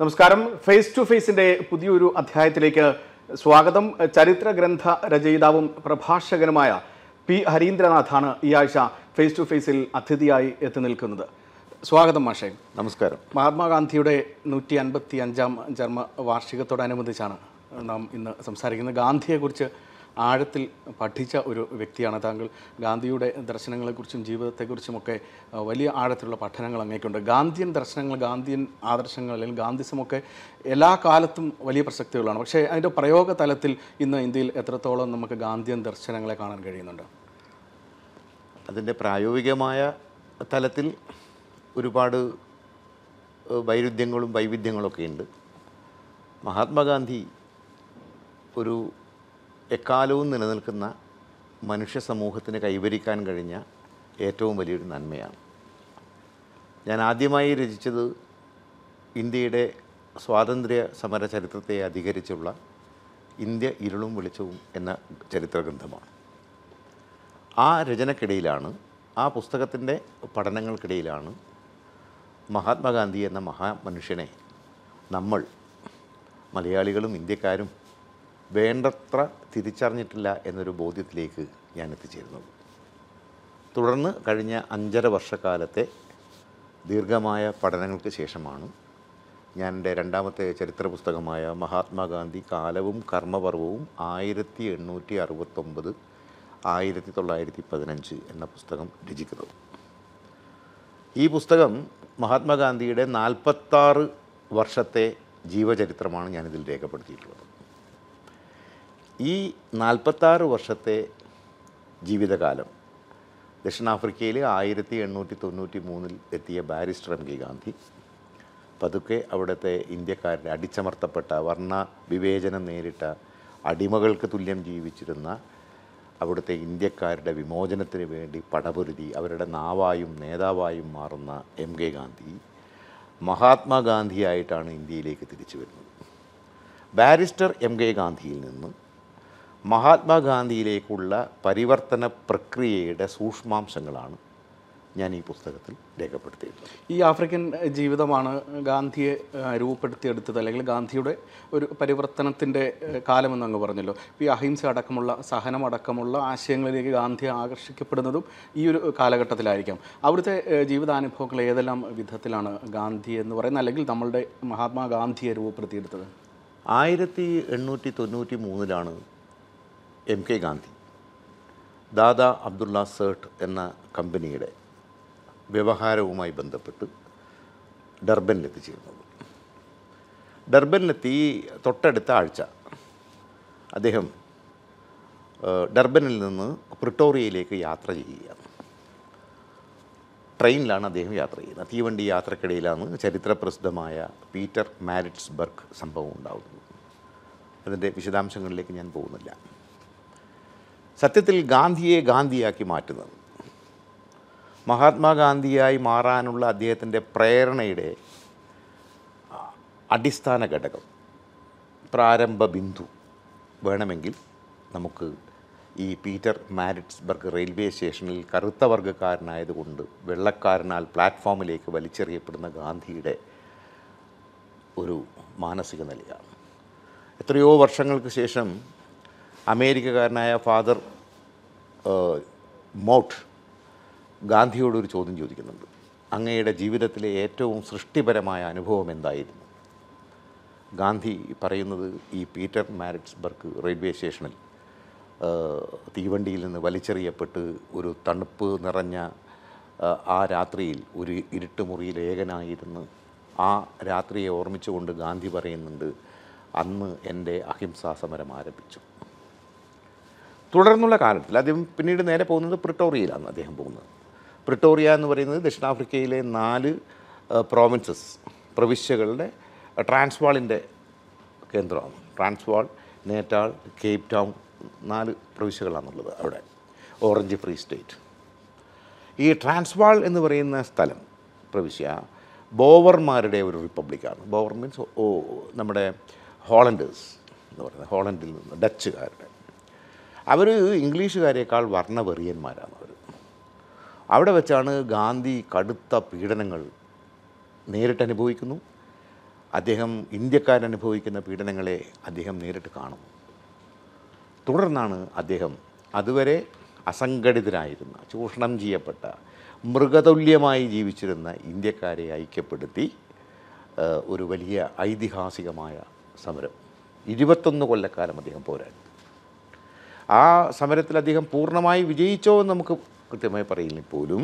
നമസ്കാരം face to ഫേസിന്റെ പുതിയൊരു അധ്യായത്തിലേക്ക് സ്വാഗതം ചരിത്ര ഗ്രന്ഥ രചയിതാവും പ്രഭാഷകനുമായ പി ഹരീന്ദ്രനാഥാണ് ഈ ആഴ്ച ഫേസ് ടു ഫേസിൽ അതിഥിയായി എത്തി നിൽക്കുന്നത് സ്വാഗതം മാഷേ നമസ്കാരം മഹാത്മാഗാന്ധിയുടെ നൂറ്റി അൻപത്തി അഞ്ചാം ജന്മ വാർഷികത്തോടനുബന്ധിച്ചാണ് നാം ഇന്ന് സംസാരിക്കുന്നത് ഗാന്ധിയെക്കുറിച്ച് ആഴത്തിൽ പഠിച്ച ഒരു വ്യക്തിയാണ് താങ്കൾ ഗാന്ധിയുടെ ദർശനങ്ങളെക്കുറിച്ചും ജീവിതത്തെക്കുറിച്ചുമൊക്കെ വലിയ ആഴത്തിലുള്ള പഠനങ്ങൾ അങ്ങേക്കുണ്ട് ഗാന്ധിയൻ ദർശനങ്ങൾ ഗാന്ധിയൻ ആദർശങ്ങൾ അല്ലെങ്കിൽ ഗാന്ധിസമൊക്കെ എല്ലാ കാലത്തും വലിയ പ്രസക്തികളാണ് പക്ഷേ അതിൻ്റെ പ്രയോഗ തലത്തിൽ ഇന്ന് ഇന്ത്യയിൽ എത്രത്തോളം നമുക്ക് ഗാന്ധിയൻ ദർശനങ്ങളെ കാണാൻ കഴിയുന്നുണ്ട് അതിൻ്റെ പ്രായോഗികമായ തലത്തിൽ ഒരുപാട് വൈരുദ്ധ്യങ്ങളും വൈവിധ്യങ്ങളൊക്കെ ഉണ്ട് മഹാത്മാഗാന്ധി ഒരു എക്കാലവും നിലനിൽക്കുന്ന മനുഷ്യ സമൂഹത്തിന് കൈവരിക്കാൻ കഴിഞ്ഞ ഏറ്റവും വലിയൊരു നന്മയാണ് ഞാൻ ആദ്യമായി രചിച്ചത് ഇന്ത്യയുടെ സ്വാതന്ത്ര്യ സമര ചരിത്രത്തെ അധികരിച്ചുള്ള ഇന്ത്യ ഇരുളും വെളിച്ചവും എന്ന ചരിത്രഗ്രന്ഥമാണ് ആ രചനക്കിടയിലാണ് ആ പുസ്തകത്തിൻ്റെ പഠനങ്ങൾക്കിടയിലാണ് മഹാത്മാഗാന്ധി എന്ന മഹാമനുഷ്യനെ നമ്മൾ മലയാളികളും ഇന്ത്യക്കാരും വേണ്ടത്ര തിരിച്ചറിഞ്ഞിട്ടില്ല എന്നൊരു ബോധ്യത്തിലേക്ക് ഞാൻ എത്തിച്ചേരുന്നത് തുടർന്ന് കഴിഞ്ഞ അഞ്ചര വർഷക്കാലത്തെ ദീർഘമായ പഠനങ്ങൾക്ക് ശേഷമാണ് ഞാൻ എൻ്റെ രണ്ടാമത്തെ ചരിത്ര പുസ്തകമായ മഹാത്മാഗാന്ധി കാലവും കർമ്മപർവവും ആയിരത്തി എണ്ണൂറ്റി അറുപത്തൊമ്പത് ആയിരത്തി തൊള്ളായിരത്തി പതിനഞ്ച് എന്ന പുസ്തകം രചിക്കുന്നത് ഈ പുസ്തകം മഹാത്മാഗാന്ധിയുടെ നാൽപ്പത്താറ് വർഷത്തെ ജീവചരിത്രമാണ് ഞാനിതിൽ രേഖപ്പെടുത്തിയിട്ടുള്ളത് ഈ നാൽപ്പത്താറ് വർഷത്തെ ജീവിതകാലം ദക്ഷിണാഫ്രിക്കയിൽ ആയിരത്തി എണ്ണൂറ്റി തൊണ്ണൂറ്റി മൂന്നിൽ എത്തിയ ബാരിസ്റ്റർ എം കെ ഗാന്ധി പതുക്കെ അവിടുത്തെ ഇന്ത്യക്കാരുടെ അടിച്ചമർത്തപ്പെട്ട വർണ്ണ വിവേചനം നേരിട്ട അടിമകൾക്ക് തുല്യം ജീവിച്ചിരുന്ന അവിടുത്തെ ഇന്ത്യക്കാരുടെ വിമോചനത്തിന് വേണ്ടി പടപൊരുതി അവരുടെ നാവായും നേതാവായും മാറുന്ന എം കെ ഗാന്ധി മഹാത്മാഗാന്ധിയായിട്ടാണ് ഇന്ത്യയിലേക്ക് തിരിച്ചു വരുന്നത് ബാരിസ്റ്റർ എം കെ ഗാന്ധിയിൽ നിന്നും മഹാത്മാഗാന്ധിയിലേക്കുള്ള പരിവർത്തന പ്രക്രിയയുടെ സൂക്ഷ്മാംശങ്ങളാണ് ഞാൻ ഈ പുസ്തകത്തിൽ രേഖപ്പെടുത്തിയത് ഈ ആഫ്രിക്കൻ ജീവിതമാണ് ഗാന്ധിയെ രൂപപ്പെടുത്തിയെടുത്തത് അല്ലെങ്കിൽ ഗാന്ധിയുടെ ഒരു പരിവർത്തനത്തിൻ്റെ കാലമെന്ന് അങ്ങ് പറഞ്ഞല്ലോ ഈ അഹിംസ അടക്കമുള്ള സഹനം അടക്കമുള്ള ആശയങ്ങളിലേക്ക് ഗാന്ധി ആകർഷിക്കപ്പെടുന്നതും ഈ ഒരു കാലഘട്ടത്തിലായിരിക്കാം അവിടുത്തെ ജീവിതാനുഭവങ്ങൾ ഏതെല്ലാം വിധത്തിലാണ് ഗാന്ധി എന്ന് പറയുന്നത് അല്ലെങ്കിൽ നമ്മളുടെ മഹാത്മാഗാന്ധിയെ രൂപപ്പെടുത്തിയെടുത്തത് ആയിരത്തി എണ്ണൂറ്റി തൊണ്ണൂറ്റി മൂന്നിലാണ് എം കെ ഗാന്ധി ദാദാ അബ്ദുള്ള സേട്ട് എന്ന കമ്പനിയുടെ വ്യവഹാരവുമായി ബന്ധപ്പെട്ട് ഡർബനിലെത്തിച്ചിരുന്നത് ഡർബനിലെത്തി തൊട്ടടുത്ത ആഴ്ച അദ്ദേഹം ഡർബനിൽ നിന്ന് പ്രിട്ടോറിയയിലേക്ക് യാത്ര ചെയ്യുകയാണ് ട്രെയിനിലാണ് അദ്ദേഹം യാത്ര ചെയ്യുന്നത് തീവണ്ടി യാത്രക്കിടയിലാണ് ചരിത്രപ്രസിദ്ധമായ പീറ്റർ മാരിറ്റ്സ്ബർഗ് സംഭവം ഉണ്ടാകുന്നത് അതിൻ്റെ വിശദാംശങ്ങളിലേക്ക് ഞാൻ പോകുന്നില്ല സത്യത്തിൽ ഗാന്ധിയെ ഗാന്ധിയാക്കി മാറ്റുന്നത് മഹാത്മാഗാന്ധിയായി മാറാനുള്ള അദ്ദേഹത്തിൻ്റെ പ്രേരണയുടെ അടിസ്ഥാന ഘടകം പ്രാരംഭ ബിന്ദു വേണമെങ്കിൽ നമുക്ക് ഈ പീറ്റർ മാരിറ്റ്സ്ബർഗ് റെയിൽവേ സ്റ്റേഷനിൽ കറുത്ത വർഗ്ഗക്കാരനായതുകൊണ്ട് വെള്ളക്കാരനാൽ പ്ലാറ്റ്ഫോമിലേക്ക് വലിച്ചെറിയപ്പെടുന്ന ഗാന്ധിയുടെ ഒരു മാനസിക നിലയാണ് എത്രയോ വർഷങ്ങൾക്ക് ശേഷം അമേരിക്കക്കാരനായ ഫാദർ മോട്ട് ഗാന്ധിയോടൊരു ചോദ്യം ചോദിക്കുന്നുണ്ട് അങ്ങയുടെ ജീവിതത്തിലെ ഏറ്റവും സൃഷ്ടിപരമായ അനുഭവം എന്തായിരുന്നു ഗാന്ധി പറയുന്നത് ഈ പീറ്റർ മാരിറ്റ്സ്ബർഗ് റെയിൽവേ സ്റ്റേഷനിൽ തീവണ്ടിയിൽ നിന്ന് വലിച്ചെറിയപ്പെട്ട് ഒരു തണുപ്പ് നിറഞ്ഞ ആ രാത്രിയിൽ ഒരു ഇരുട്ടുമുറിയിൽ ഏകനായിരുന്നു ആ രാത്രിയെ ഓർമ്മിച്ചുകൊണ്ട് ഗാന്ധി പറയുന്നുണ്ട് അന്ന് എൻ്റെ അഹിംസാ സമരം ആരംഭിച്ചു തുടർന്നുള്ള കാലത്തിൽ അദ്ദേഹം പിന്നീട് നേരെ പോകുന്നത് പ്രിട്ടോറിയയിലാണ് അദ്ദേഹം പോകുന്നത് പ്രിട്ടോറിയ എന്ന് പറയുന്നത് ദക്ഷിണാഫ്രിക്കയിലെ നാല് പ്രോവിൻസസ് പ്രവിശ്യകളുടെ ട്രാൻസ്വാളിൻ്റെ കേന്ദ്രമാണ് ട്രാൻസ്വാൾ നേറ്റാൾ കേപ്പ് ടൗൺ നാല് പ്രവിശ്യകളാണുള്ളത് അവിടെ ഓറഞ്ച് ഫ്രീ സ്റ്റേറ്റ് ഈ ട്രാൻസ്വാൾ എന്ന് പറയുന്ന സ്ഥലം പ്രവിശ്യ ബോവർമാരുടെ ഒരു റിപ്പബ്ലിക്കാണ് ബോവർ മീൻസ് നമ്മുടെ ഹോളണ്ടേഴ്സ് എന്ന് പറയുന്നത് ഹോളണ്ടിൽ നിന്ന് ഡച്ചുകാരുടെ അവർ ഇംഗ്ലീഷുകാരേക്കാൾ വർണ്ണവെറിയന്മാരാണ് അവർ അവിടെ വെച്ചാണ് ഗാന്ധി കടുത്ത പീഡനങ്ങൾ നേരിട്ട് അനുഭവിക്കുന്നു അദ്ദേഹം ഇന്ത്യക്കാരനുഭവിക്കുന്ന പീഡനങ്ങളെ അദ്ദേഹം നേരിട്ട് കാണും തുടർന്നാണ് അദ്ദേഹം അതുവരെ അസംഘടിതരായിരുന്ന ചൂഷണം ചെയ്യപ്പെട്ട മൃഗതുല്യമായി ജീവിച്ചിരുന്ന ഇന്ത്യക്കാരെ ഐക്യപ്പെടുത്തി ഒരു വലിയ ഐതിഹാസികമായ സമരം ഇരുപത്തൊന്ന് കൊല്ലക്കാലം അദ്ദേഹം പോരാടി ആ സമരത്തിൽ അദ്ദേഹം പൂർണ്ണമായി വിജയിച്ചോ എന്ന് നമുക്ക് കൃത്യമായി പറയില്ല പോലും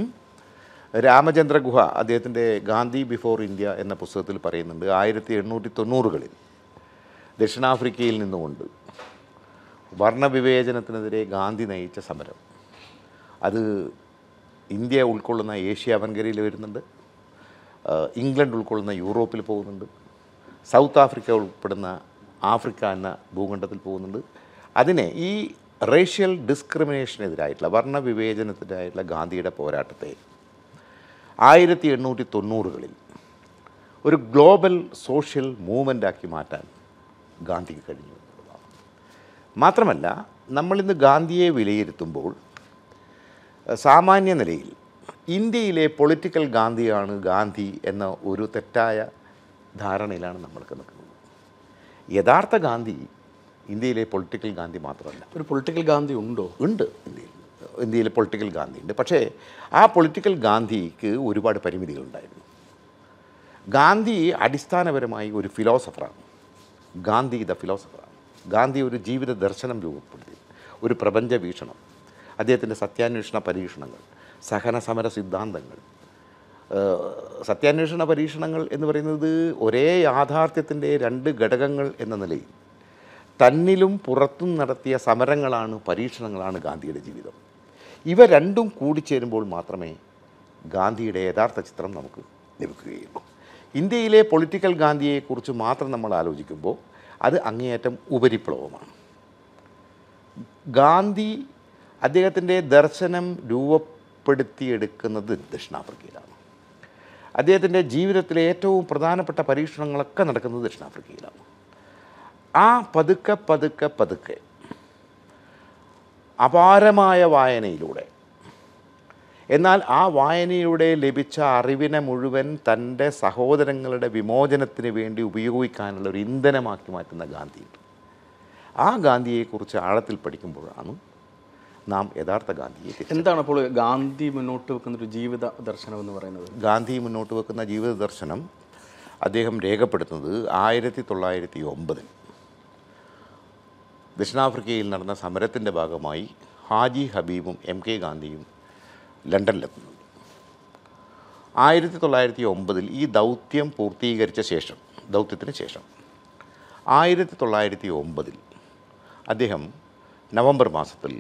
രാമചന്ദ്ര ഗുഹ അദ്ദേഹത്തിൻ്റെ ഗാന്ധി ബിഫോർ ഇന്ത്യ എന്ന പുസ്തകത്തിൽ പറയുന്നുണ്ട് ആയിരത്തി എണ്ണൂറ്റി തൊണ്ണൂറുകളിൽ ദക്ഷിണാഫ്രിക്കയിൽ നിന്നുകൊണ്ട് വർണ്ണവിവേചനത്തിനെതിരെ ഗാന്ധി നയിച്ച സമരം അത് ഇന്ത്യ ഉൾക്കൊള്ളുന്ന ഏഷ്യ വൻകരയിൽ വരുന്നുണ്ട് ഇംഗ്ലണ്ട് ഉൾക്കൊള്ളുന്ന യൂറോപ്പിൽ പോകുന്നുണ്ട് സൗത്ത് ആഫ്രിക്ക ഉൾപ്പെടുന്ന ആഫ്രിക്ക എന്ന ഭൂഖണ്ഡത്തിൽ പോകുന്നുണ്ട് അതിനെ ഈ റേഷ്യൽ ഡിസ്ക്രിമിനേഷനെതിരായിട്ടുള്ള വർണ്ണവിവേചനത്തിനായിട്ടുള്ള ഗാന്ധിയുടെ പോരാട്ടത്തെ ആയിരത്തി എണ്ണൂറ്റി തൊണ്ണൂറുകളിൽ ഒരു ഗ്ലോബൽ സോഷ്യൽ മൂവ്മെൻറ്റാക്കി മാറ്റാൻ ഗാന്ധിക്ക് കഴിഞ്ഞു എന്നുള്ളതാണ് മാത്രമല്ല നമ്മളിന്ന് ഗാന്ധിയെ വിലയിരുത്തുമ്പോൾ സാമാന്യ നിലയിൽ ഇന്ത്യയിലെ പൊളിറ്റിക്കൽ ഗാന്ധിയാണ് ഗാന്ധി എന്ന ഒരു തെറ്റായ ധാരണയിലാണ് നമ്മൾക്ക് നിൽക്കുന്നത് യഥാർത്ഥ ഗാന്ധി ഇന്ത്യയിലെ പൊളിറ്റിക്കൽ ഗാന്ധി മാത്രമല്ല ഒരു പൊളിറ്റിക്കൽ ഗാന്ധി ഉണ്ടോ ഉണ്ട് ഇന്ത്യയിൽ ഇന്ത്യയിലെ പൊളിറ്റിക്കൽ ഗാന്ധി ഉണ്ട് പക്ഷേ ആ പൊളിറ്റിക്കൽ ഗാന്ധിക്ക് ഒരുപാട് പരിമിതികളുണ്ടായിരുന്നു ഗാന്ധി അടിസ്ഥാനപരമായി ഒരു ഫിലോസഫറാണ് ഗാന്ധി ദ ഫിലോസഫറാണ് ഗാന്ധി ഒരു ജീവിത ദർശനം രൂപപ്പെടുത്തി ഒരു പ്രപഞ്ച വീക്ഷണം അദ്ദേഹത്തിൻ്റെ സത്യാന്വേഷണ പരീക്ഷണങ്ങൾ സഹന സമര സിദ്ധാന്തങ്ങൾ സത്യാന്വേഷണ പരീക്ഷണങ്ങൾ എന്ന് പറയുന്നത് ഒരേ യാഥാർത്ഥ്യത്തിൻ്റെ രണ്ട് ഘടകങ്ങൾ എന്ന നിലയിൽ തന്നിലും പുറത്തും നടത്തിയ സമരങ്ങളാണ് പരീക്ഷണങ്ങളാണ് ഗാന്ധിയുടെ ജീവിതം ഇവ രണ്ടും കൂടിച്ചേരുമ്പോൾ മാത്രമേ ഗാന്ധിയുടെ യഥാർത്ഥ ചിത്രം നമുക്ക് ലഭിക്കുകയുള്ളൂ ഇന്ത്യയിലെ പൊളിറ്റിക്കൽ ഗാന്ധിയെക്കുറിച്ച് മാത്രം നമ്മൾ ആലോചിക്കുമ്പോൾ അത് അങ്ങേയറ്റം ഉപരിപ്ലവമാണ് ഗാന്ധി അദ്ദേഹത്തിൻ്റെ ദർശനം രൂപപ്പെടുത്തിയെടുക്കുന്നത് ദക്ഷിണാഫ്രിക്കയിലാണ് അദ്ദേഹത്തിൻ്റെ ജീവിതത്തിലെ ഏറ്റവും പ്രധാനപ്പെട്ട പരീക്ഷണങ്ങളൊക്കെ നടക്കുന്നത് ദക്ഷിണാഫ്രിക്കയിലാണ് ആ പതുക്കെ പതുക്കെ പതുക്കെ അപാരമായ വായനയിലൂടെ എന്നാൽ ആ വായനയിലൂടെ ലഭിച്ച അറിവിനെ മുഴുവൻ തൻ്റെ സഹോദരങ്ങളുടെ വിമോചനത്തിന് വേണ്ടി ഉപയോഗിക്കാനുള്ള ഒരു ഇന്ധനമാക്കി മാറ്റുന്ന ഗാന്ധിയുണ്ട് ആ ഗാന്ധിയെക്കുറിച്ച് ആഴത്തിൽ പഠിക്കുമ്പോഴാണ് നാം യഥാർത്ഥ ഗാന്ധിയെ എന്താണ് അപ്പോൾ ഗാന്ധി മുന്നോട്ട് വെക്കുന്ന ഒരു ജീവിത ദർശനം എന്ന് പറയുന്നത് ഗാന്ധി മുന്നോട്ട് വെക്കുന്ന ജീവിത ദർശനം അദ്ദേഹം രേഖപ്പെടുത്തുന്നത് ആയിരത്തി തൊള്ളായിരത്തി ഒമ്പതിൽ ദക്ഷിണാഫ്രിക്കയിൽ നടന്ന സമരത്തിൻ്റെ ഭാഗമായി ഹാജി ഹബീബും എം കെ ഗാന്ധിയും ലണ്ടനിലെത്തുന്നു ആയിരത്തി തൊള്ളായിരത്തി ഒമ്പതിൽ ഈ ദൗത്യം പൂർത്തീകരിച്ച ശേഷം ദൗത്യത്തിന് ശേഷം ആയിരത്തി തൊള്ളായിരത്തി ഒമ്പതിൽ അദ്ദേഹം നവംബർ മാസത്തിൽ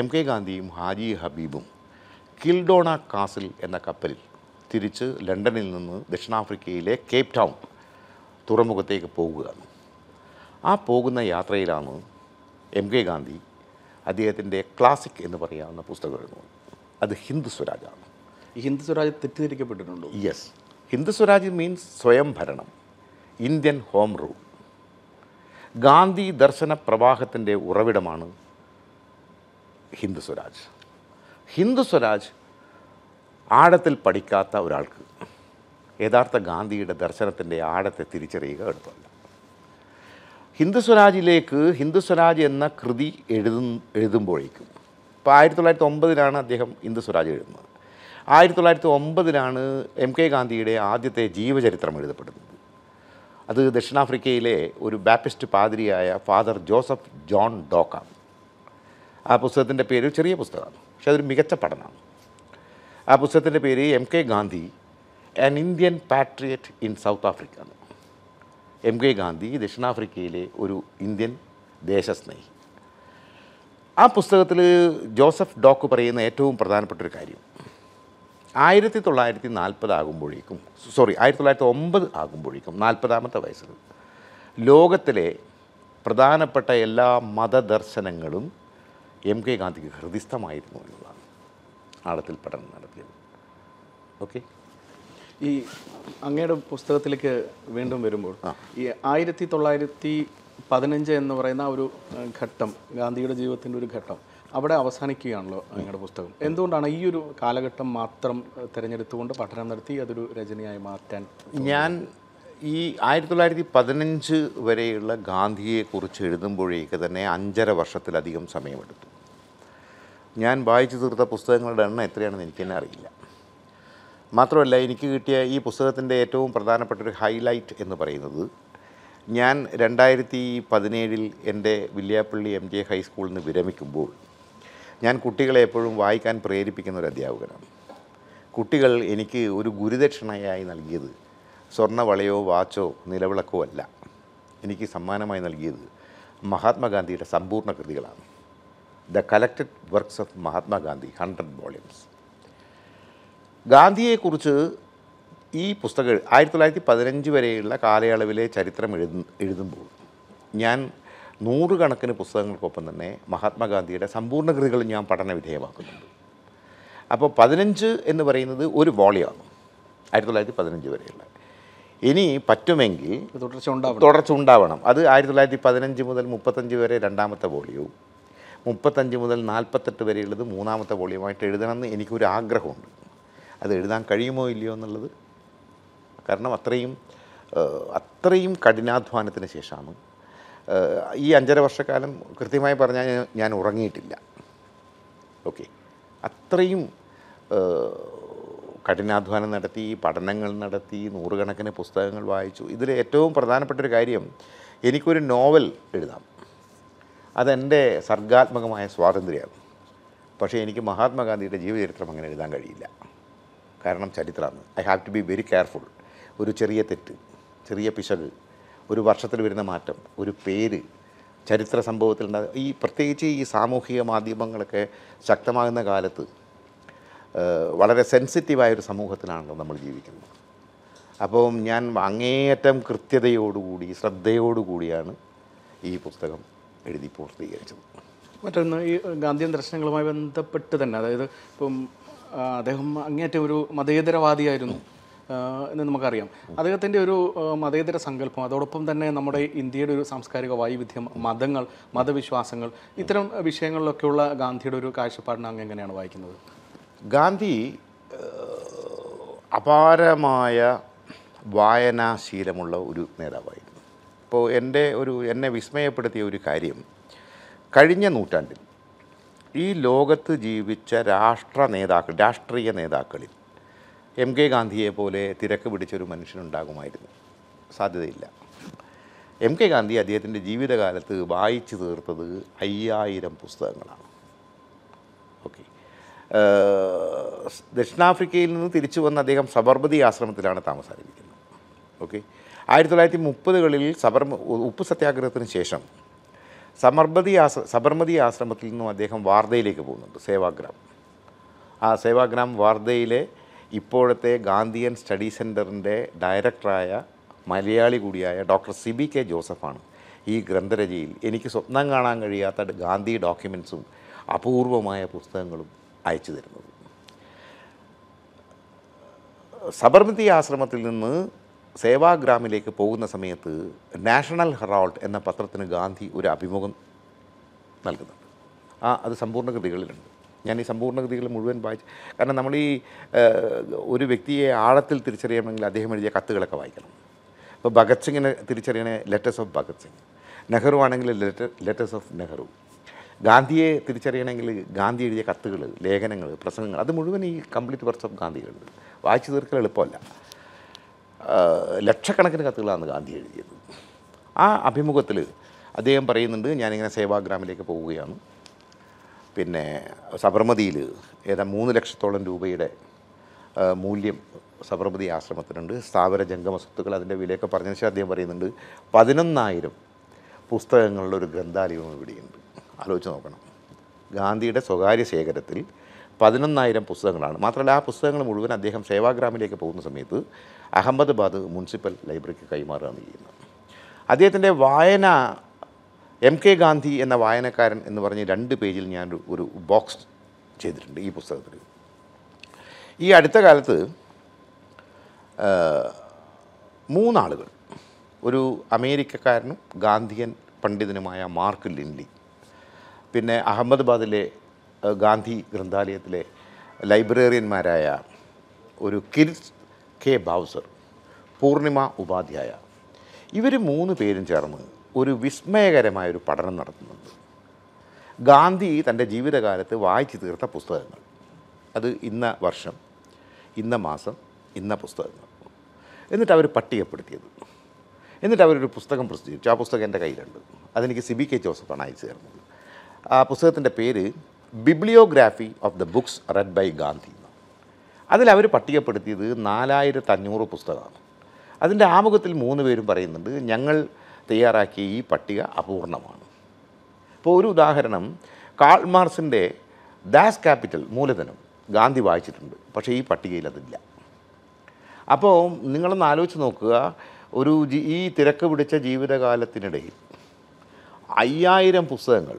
എം കെ ഗാന്ധിയും ഹാജി ഹബീബും കിൽഡോണ കാസിൽ എന്ന കപ്പലിൽ തിരിച്ച് ലണ്ടനിൽ നിന്ന് ദക്ഷിണാഫ്രിക്കയിലെ കേപ്പ് ടൗൺ തുറമുഖത്തേക്ക് പോകുകയാണ് ആ പോകുന്ന യാത്രയിലാണ് എം കെ ഗാന്ധി അദ്ദേഹത്തിൻ്റെ ക്ലാസിക് എന്ന് പറയാവുന്ന പുസ്തകം എഴുതുന്നു അത് ഹിന്ദു സ്വരാജാണ് ഈ ഹിന്ദു സ്വരാജ് തെറ്റിദ്ധരിക്കപ്പെട്ടിട്ടുണ്ടോ യെസ് ഹിന്ദു സ്വരാജ് മീൻസ് സ്വയംഭരണം ഇന്ത്യൻ ഹോം റൂൾ ഗാന്ധി ദർശന പ്രവാഹത്തിൻ്റെ ഉറവിടമാണ് ഹിന്ദു സ്വരാജ് ഹിന്ദു സ്വരാജ് ആഴത്തിൽ പഠിക്കാത്ത ഒരാൾക്ക് യഥാർത്ഥ ഗാന്ധിയുടെ ദർശനത്തിൻ്റെ ആഴത്തെ തിരിച്ചറിയുക എളുപ്പമല്ല ഹിന്ദു സ്വരാജിലേക്ക് ഹിന്ദു സ്വരാജ് എന്ന കൃതി എഴുതു എഴുതുമ്പോഴേക്കും ഇപ്പോൾ ആയിരത്തി തൊള്ളായിരത്തി ഒമ്പതിലാണ് അദ്ദേഹം ഹിന്ദു സ്വരാജ് എഴുതുന്നത് ആയിരത്തി തൊള്ളായിരത്തി ഒമ്പതിലാണ് എം കെ ഗാന്ധിയുടെ ആദ്യത്തെ ജീവചരിത്രം എഴുതപ്പെടുന്നത് അത് ദക്ഷിണാഫ്രിക്കയിലെ ഒരു ബാപ്റ്റിസ്റ്റ് പാതിരിയായ ഫാദർ ജോസഫ് ജോൺ ഡോക്കാണ് ആ പുസ്തകത്തിൻ്റെ പേര് ചെറിയ പുസ്തകമാണ് പക്ഷെ അതൊരു മികച്ച പഠനമാണ് ആ പുസ്തകത്തിൻ്റെ പേര് M K Gandhi an Indian patriot in South Africa M K Gandhi ദക്ഷിണാഫ്രിക്കയിലെ ഒരു ഇന്ത്യൻ ദേശസ്നേഹി ആ പുസ്തകത്തിൽ ജോസഫ് ഡോക്ക് പറയുന്ന ഏറ്റവും പ്രധാനപ്പെട്ട ഒരു കാര്യം ആയിരത്തി തൊള്ളായിരത്തി നാൽപ്പത് ആകുമ്പോഴേക്കും സോറി ആയിരത്തി തൊള്ളായിരത്തി ഒമ്പത് ആകുമ്പോഴേക്കും നാൽപ്പതാമത്തെ വയസ്സിൽ ലോകത്തിലെ പ്രധാനപ്പെട്ട എല്ലാ മതദർശനങ്ങളും എം കെ ഗാന്ധിക്ക് ഹൃദിസ്ഥമായിരുന്നു എന്നുള്ളതാണ് ആഴത്തിൽ പഠനം നടത്തിയത് ഓക്കെ ഈ അങ്ങയുടെ പുസ്തകത്തിലേക്ക് വീണ്ടും വരുമ്പോൾ ഈ ആയിരത്തി തൊള്ളായിരത്തി പതിനഞ്ച് എന്ന് പറയുന്ന ഒരു ഘട്ടം ഗാന്ധിയുടെ ജീവിതത്തിൻ്റെ ഒരു ഘട്ടം അവിടെ അവസാനിക്കുകയാണല്ലോ അങ്ങയുടെ പുസ്തകം എന്തുകൊണ്ടാണ് ഈ ഒരു കാലഘട്ടം മാത്രം തിരഞ്ഞെടുത്തുകൊണ്ട് പഠനം നടത്തി അതൊരു രചനയായി മാറ്റാൻ ഞാൻ ഈ ആയിരത്തി തൊള്ളായിരത്തി പതിനഞ്ച് വരെയുള്ള ഗാന്ധിയെക്കുറിച്ച് എഴുതുമ്പോഴേക്ക് തന്നെ അഞ്ചര വർഷത്തിലധികം സമയമെടുത്തു ഞാൻ വായിച്ചു തീർത്ത പുസ്തകങ്ങളുടെ എണ്ണം എത്രയാണെന്ന് എനിക്ക് തന്നെ അറിയില്ല മാത്രമല്ല എനിക്ക് കിട്ടിയ ഈ പുസ്തകത്തിൻ്റെ ഏറ്റവും പ്രധാനപ്പെട്ട ഒരു ഹൈലൈറ്റ് എന്ന് പറയുന്നത് ഞാൻ രണ്ടായിരത്തി പതിനേഴിൽ എൻ്റെ വില്യാപ്പള്ളി എം ജെ ഹൈസ്കൂളിൽ നിന്ന് വിരമിക്കുമ്പോൾ ഞാൻ കുട്ടികളെ എപ്പോഴും വായിക്കാൻ പ്രേരിപ്പിക്കുന്ന ഒരു അധ്യാപകനാണ് കുട്ടികൾ എനിക്ക് ഒരു ഗുരുദക്ഷിണയായി നൽകിയത് സ്വർണ്ണവളയോ വാച്ചോ നിലവിളക്കോ അല്ല എനിക്ക് സമ്മാനമായി നൽകിയത് മഹാത്മാഗാന്ധിയുടെ സമ്പൂർണ്ണ കൃതികളാണ് the collected works of Mahatma Gandhi hundred volumes ഗാന്ധിയെക്കുറിച്ച് ഈ പുസ്തകം ആയിരത്തി തൊള്ളായിരത്തി പതിനഞ്ച് വരെയുള്ള കാലയളവിലെ ചരിത്രം എഴുതു എഴുതുമ്പോൾ ഞാൻ നൂറുകണക്കിന് പുസ്തകങ്ങൾക്കൊപ്പം തന്നെ മഹാത്മാഗാന്ധിയുടെ സമ്പൂർണ്ണ കൃതികൾ ഞാൻ പഠന വിധേയമാക്കുന്നുണ്ട് അപ്പോൾ പതിനഞ്ച് എന്ന് പറയുന്നത് ഒരു വോളിയാണ് ആയിരത്തി തൊള്ളായിരത്തി പതിനഞ്ച് വരെയുള്ള ഇനി പറ്റുമെങ്കിൽ തുടർച്ച ഉണ്ടാവണം തുടർച്ച ഉണ്ടാവണം അത് ആയിരത്തി തൊള്ളായിരത്തി പതിനഞ്ച് മുതൽ മുപ്പത്തഞ്ച് വരെ രണ്ടാമത്തെ വോളിയവും മുപ്പത്തഞ്ച് മുതൽ നാൽപ്പത്തെട്ട് വരെയുള്ളത് മൂന്നാമത്തെ വോളിയുമായിട്ട് എഴുതണമെന്ന് എനിക്കൊരു ആഗ്രഹമുണ്ട് അത് എഴുതാൻ കഴിയുമോ ഇല്ലയോ എന്നുള്ളത് കാരണം അത്രയും അത്രയും കഠിനാധ്വാനത്തിന് ശേഷമാണ് ഈ അഞ്ചര വർഷക്കാലം കൃത്യമായി പറഞ്ഞാൽ ഞാൻ ഉറങ്ങിയിട്ടില്ല ഓക്കെ അത്രയും കഠിനാധ്വാനം നടത്തി പഠനങ്ങൾ നടത്തി നൂറുകണക്കിന് പുസ്തകങ്ങൾ വായിച്ചു ഇതിൽ ഏറ്റവും പ്രധാനപ്പെട്ട ഒരു കാര്യം എനിക്കൊരു നോവൽ എഴുതാം അതെൻ്റെ സർഗാത്മകമായ സ്വാതന്ത്ര്യമാണ് പക്ഷേ എനിക്ക് മഹാത്മാഗാന്ധിയുടെ ജീവചരിത്രം അങ്ങനെ എഴുതാൻ കഴിയില്ല കാരണം ചരിത്രമാണ് I have to be very careful ഒരു ചെറിയ തെറ്റ് ചെറിയ പിശക് ഒരു വർഷത്തിൽ വരുന്ന മാറ്റം ഒരു പേര് ചരിത്ര സംഭവത്തിലുണ്ടായ ഈ പ്രത്യേകിച്ച് ഈ സാമൂഹിക മാധ്യമങ്ങളൊക്കെ ശക്തമാകുന്ന കാലത്ത് വളരെ സെൻസിറ്റീവായൊരു സമൂഹത്തിലാണല്ലോ നമ്മൾ ജീവിക്കുന്നത് അപ്പോൾ ഞാൻ അങ്ങേയറ്റം കൃത്യതയോടുകൂടി ശ്രദ്ധയോടുകൂടിയാണ് ഈ പുസ്തകം എഴുതി പൂർത്തീകരിച്ചത് മറ്റൊന്ന് ഈ ഗാന്ധിയൻ ദർശനങ്ങളുമായി ബന്ധപ്പെട്ട് തന്നെ അതായത് ഇപ്പം അദ്ദേഹം അങ്ങേറ്റം ഒരു മതേതരവാദിയായിരുന്നു എന്ന് നമുക്കറിയാം അദ്ദേഹത്തിൻ്റെ ഒരു മതേതര സങ്കല്പം അതോടൊപ്പം തന്നെ നമ്മുടെ ഇന്ത്യയുടെ ഒരു സാംസ്കാരിക വൈവിധ്യം മതങ്ങൾ മതവിശ്വാസങ്ങൾ ഇത്തരം വിഷയങ്ങളിലൊക്കെയുള്ള ഗാന്ധിയുടെ ഒരു കാഴ്ചപ്പാടിനെ അങ്ങ് എങ്ങനെയാണ് വായിക്കുന്നത് ഗാന്ധി അപാരമായ വായനാശീലമുള്ള ഒരു നേതാവായിരുന്നു ഇപ്പോൾ എൻ്റെ ഒരു എന്നെ വിസ്മയപ്പെടുത്തിയ ഒരു കാര്യം കഴിഞ്ഞ നൂറ്റാണ്ടിൽ ഈ ലോകത്ത് ജീവിച്ച രാഷ്ട്ര നേതാക്കൾ രാഷ്ട്രീയ നേതാക്കളിൽ എം കെ ഗാന്ധിയെ പോലെ തിരക്ക് പിടിച്ചൊരു മനുഷ്യനുണ്ടാകുമായിരുന്നു സാധ്യതയില്ല എം കെ ഗാന്ധി അദ്ദേഹത്തിൻ്റെ ജീവിതകാലത്ത് വായിച്ചു തീർത്തത് അയ്യായിരം പുസ്തകങ്ങളാണ് ഓക്കെ ദക്ഷിണാഫ്രിക്കയിൽ നിന്ന് തിരിച്ചു വന്ന അദ്ദേഹം സബർമതി ആശ്രമത്തിലാണ് താമസാനിരിക്കുന്നത് ഓക്കെ ആയിരത്തി തൊള്ളായിരത്തി മുപ്പതുകളിൽ സബർമ ഉപ്പ് സത്യാഗ്രഹത്തിന് ശേഷം സബർമതി ആശ്ര സബർമതി ആശ്രമത്തിൽ നിന്നും അദ്ദേഹം വാർധയിലേക്ക് പോകുന്നുണ്ട് സേവാഗ്രാം ആ സേവാഗ്രാം വാർദ്ധയിലെ ഇപ്പോഴത്തെ ഗാന്ധിയൻ സ്റ്റഡി സെൻറ്ററിൻ്റെ ഡയറക്ടറായ മലയാളി കൂടിയായ ഡോക്ടർ സിബി കെ ജോസഫാണ് ഈ ഗ്രന്ഥരചയിൽ എനിക്ക് സ്വപ്നം കാണാൻ കഴിയാത്ത ഗാന്ധി ഡോക്യുമെൻസും അപൂർവമായ പുസ്തകങ്ങളും അയച്ചു തരുന്നത് സബർമതി ആശ്രമത്തിൽ നിന്ന് സേവാഗ്രാമിലേക്ക് പോകുന്ന സമയത്ത് നാഷണൽ ഹെറാൾഡ് എന്ന പത്രത്തിന് ഗാന്ധി ഒരു അഭിമുഖം നൽകുന്നുണ്ട് ആ അത് സമ്പൂർണ്ണ കൃതികളിലുണ്ട് ഞാൻ ഈ സമ്പൂർണ്ണ കൃതികൾ മുഴുവൻ വായിച്ചു കാരണം നമ്മൾ ഈ ഒരു വ്യക്തിയെ ആഴത്തിൽ തിരിച്ചറിയണമെങ്കിൽ അദ്ദേഹം എഴുതിയ കത്തുകളൊക്കെ വായിക്കണം ഇപ്പോൾ ഭഗത് സിംഗിനെ തിരിച്ചറിയണേ ലെറ്റേഴ്സ് ഓഫ് ഭഗത് സിംഗ് നെഹ്റു ആണെങ്കിൽ ലെറ്റർ ലെറ്റേഴ്സ് ഓഫ് നെഹ്റു ഗാന്ധിയെ തിരിച്ചറിയണമെങ്കിൽ ഗാന്ധി എഴുതിയ കത്തുകൾ ലേഖനങ്ങൾ പ്രസംഗങ്ങൾ അത് മുഴുവൻ ഈ കംപ്ലീറ്റ് വർക്ക്സ് ഓഫ് ഗാന്ധി എഴുതുന്നത് വായിച്ചു തീർക്കൽ എളുപ്പമല്ല ലക്ഷക്കണക്കിന് കത്തുകളാണ് ഗാന്ധി എഴുതിയത് ആ അഭിമുഖത്തിൽ അദ്ദേഹം പറയുന്നുണ്ട് ഞാനിങ്ങനെ സേവാഗ്രാമിലേക്ക് പോവുകയാണ് പിന്നെ സബർമതിയിൽ ഏതാ മൂന്ന് ലക്ഷത്തോളം രൂപയുടെ മൂല്യം സബർമതി ആശ്രമത്തിനുണ്ട് സ്ഥാപന ജംഗമ സ്വത്തുക്കൾ അതിൻ്റെ വിലയൊക്കെ പറഞ്ഞതിന് ശേഷം അദ്ദേഹം പറയുന്നുണ്ട് പതിനൊന്നായിരം പുസ്തകങ്ങളുടെ ഒരു ഗ്രന്ഥാലയവും ഇവിടെയുണ്ട് ആലോചിച്ച് നോക്കണം ഗാന്ധിയുടെ സ്വകാര്യ ശേഖരത്തിൽ പതിനൊന്നായിരം പുസ്തകങ്ങളാണ് മാത്രമല്ല ആ പുസ്തകങ്ങൾ മുഴുവൻ അദ്ദേഹം സേവാഗ്രാമിലേക്ക് പോകുന്ന സമയത്ത് അഹമ്മദാബാദ് മുനിസിപ്പൽ ലൈബ്രറിക്ക് കൈമാറുകയാണ് ചെയ്യുന്നത് അദ്ദേഹത്തിൻ്റെ വായന എം കെ ഗാന്ധി എന്ന വായനക്കാരൻ എന്ന് പറഞ്ഞ് രണ്ട് പേജിൽ ഞാൻ ഒരു ബോക്സ് ചെയ്തിട്ടുണ്ട് ഈ പുസ്തകത്തിൽ ഈ അടുത്ത കാലത്ത് മൂന്നാളുകൾ ഒരു അമേരിക്കക്കാരനും ഗാന്ധിയൻ പണ്ഡിതനുമായ മാർക്ക് ലിൻലി പിന്നെ അഹമ്മദാബാദിലെ ഗാന്ധി ഗ്രന്ഥാലയത്തിലെ ലൈബ്രറിയന്മാരായ ഒരു Chris K Bowser Purnima Upadhyay ഇവർ മൂന്ന് പേരും ചേർന്ന് ഒരു വിസ്മയകരമായൊരു പഠനം നടത്തുന്നുണ്ട് ഗാന്ധി തൻ്റെ ജീവിതകാലത്ത് വായിച്ചു തീർത്ത പുസ്തകങ്ങൾ അത് ഇന്ന വർഷം ഇന്ന മാസം ഇന്ന പുസ്തകങ്ങൾ എന്നിട്ട് അവർ പട്ടികപ്പെടുത്തിയത് എന്നിട്ട് അവരൊരു പുസ്തകം പ്രസിദ്ധീകരിച്ചു ആ പുസ്തകം എൻ്റെ കയ്യിലുണ്ട് അതെനിക്ക് സിബി കെ ജോസഫാണ് അയച്ചു തരുന്നത് ആ പുസ്തകത്തിൻ്റെ പേര് bibliography of the books red by Gandhi അതിലവർ പട്ടികപ്പെടുത്തിയത് നാലായിരത്തി അഞ്ഞൂറ് പുസ്തകമാണ് അതിൻ്റെ ആമുഖത്തിൽ മൂന്ന് പേരും പറയുന്നുണ്ട് ഞങ്ങൾ തയ്യാറാക്കിയ ഈ പട്ടിക അപൂർണമാണ് ഇപ്പോൾ ഒരു ഉദാഹരണം കാൾ മാർസിൻ്റെ ദാസ് ക്യാപിറ്റൽ മൂലധനം ഗാന്ധി വായിച്ചിട്ടുണ്ട് പക്ഷേ ഈ പട്ടികയിൽ അതില്ല അപ്പോൾ നിങ്ങളൊന്ന് ആലോചിച്ച് നോക്കുക ഒരു ഈ തിരക്ക് പിടിച്ച ജീവിതകാലത്തിനിടയിൽ അയ്യായിരം പുസ്തകങ്ങൾ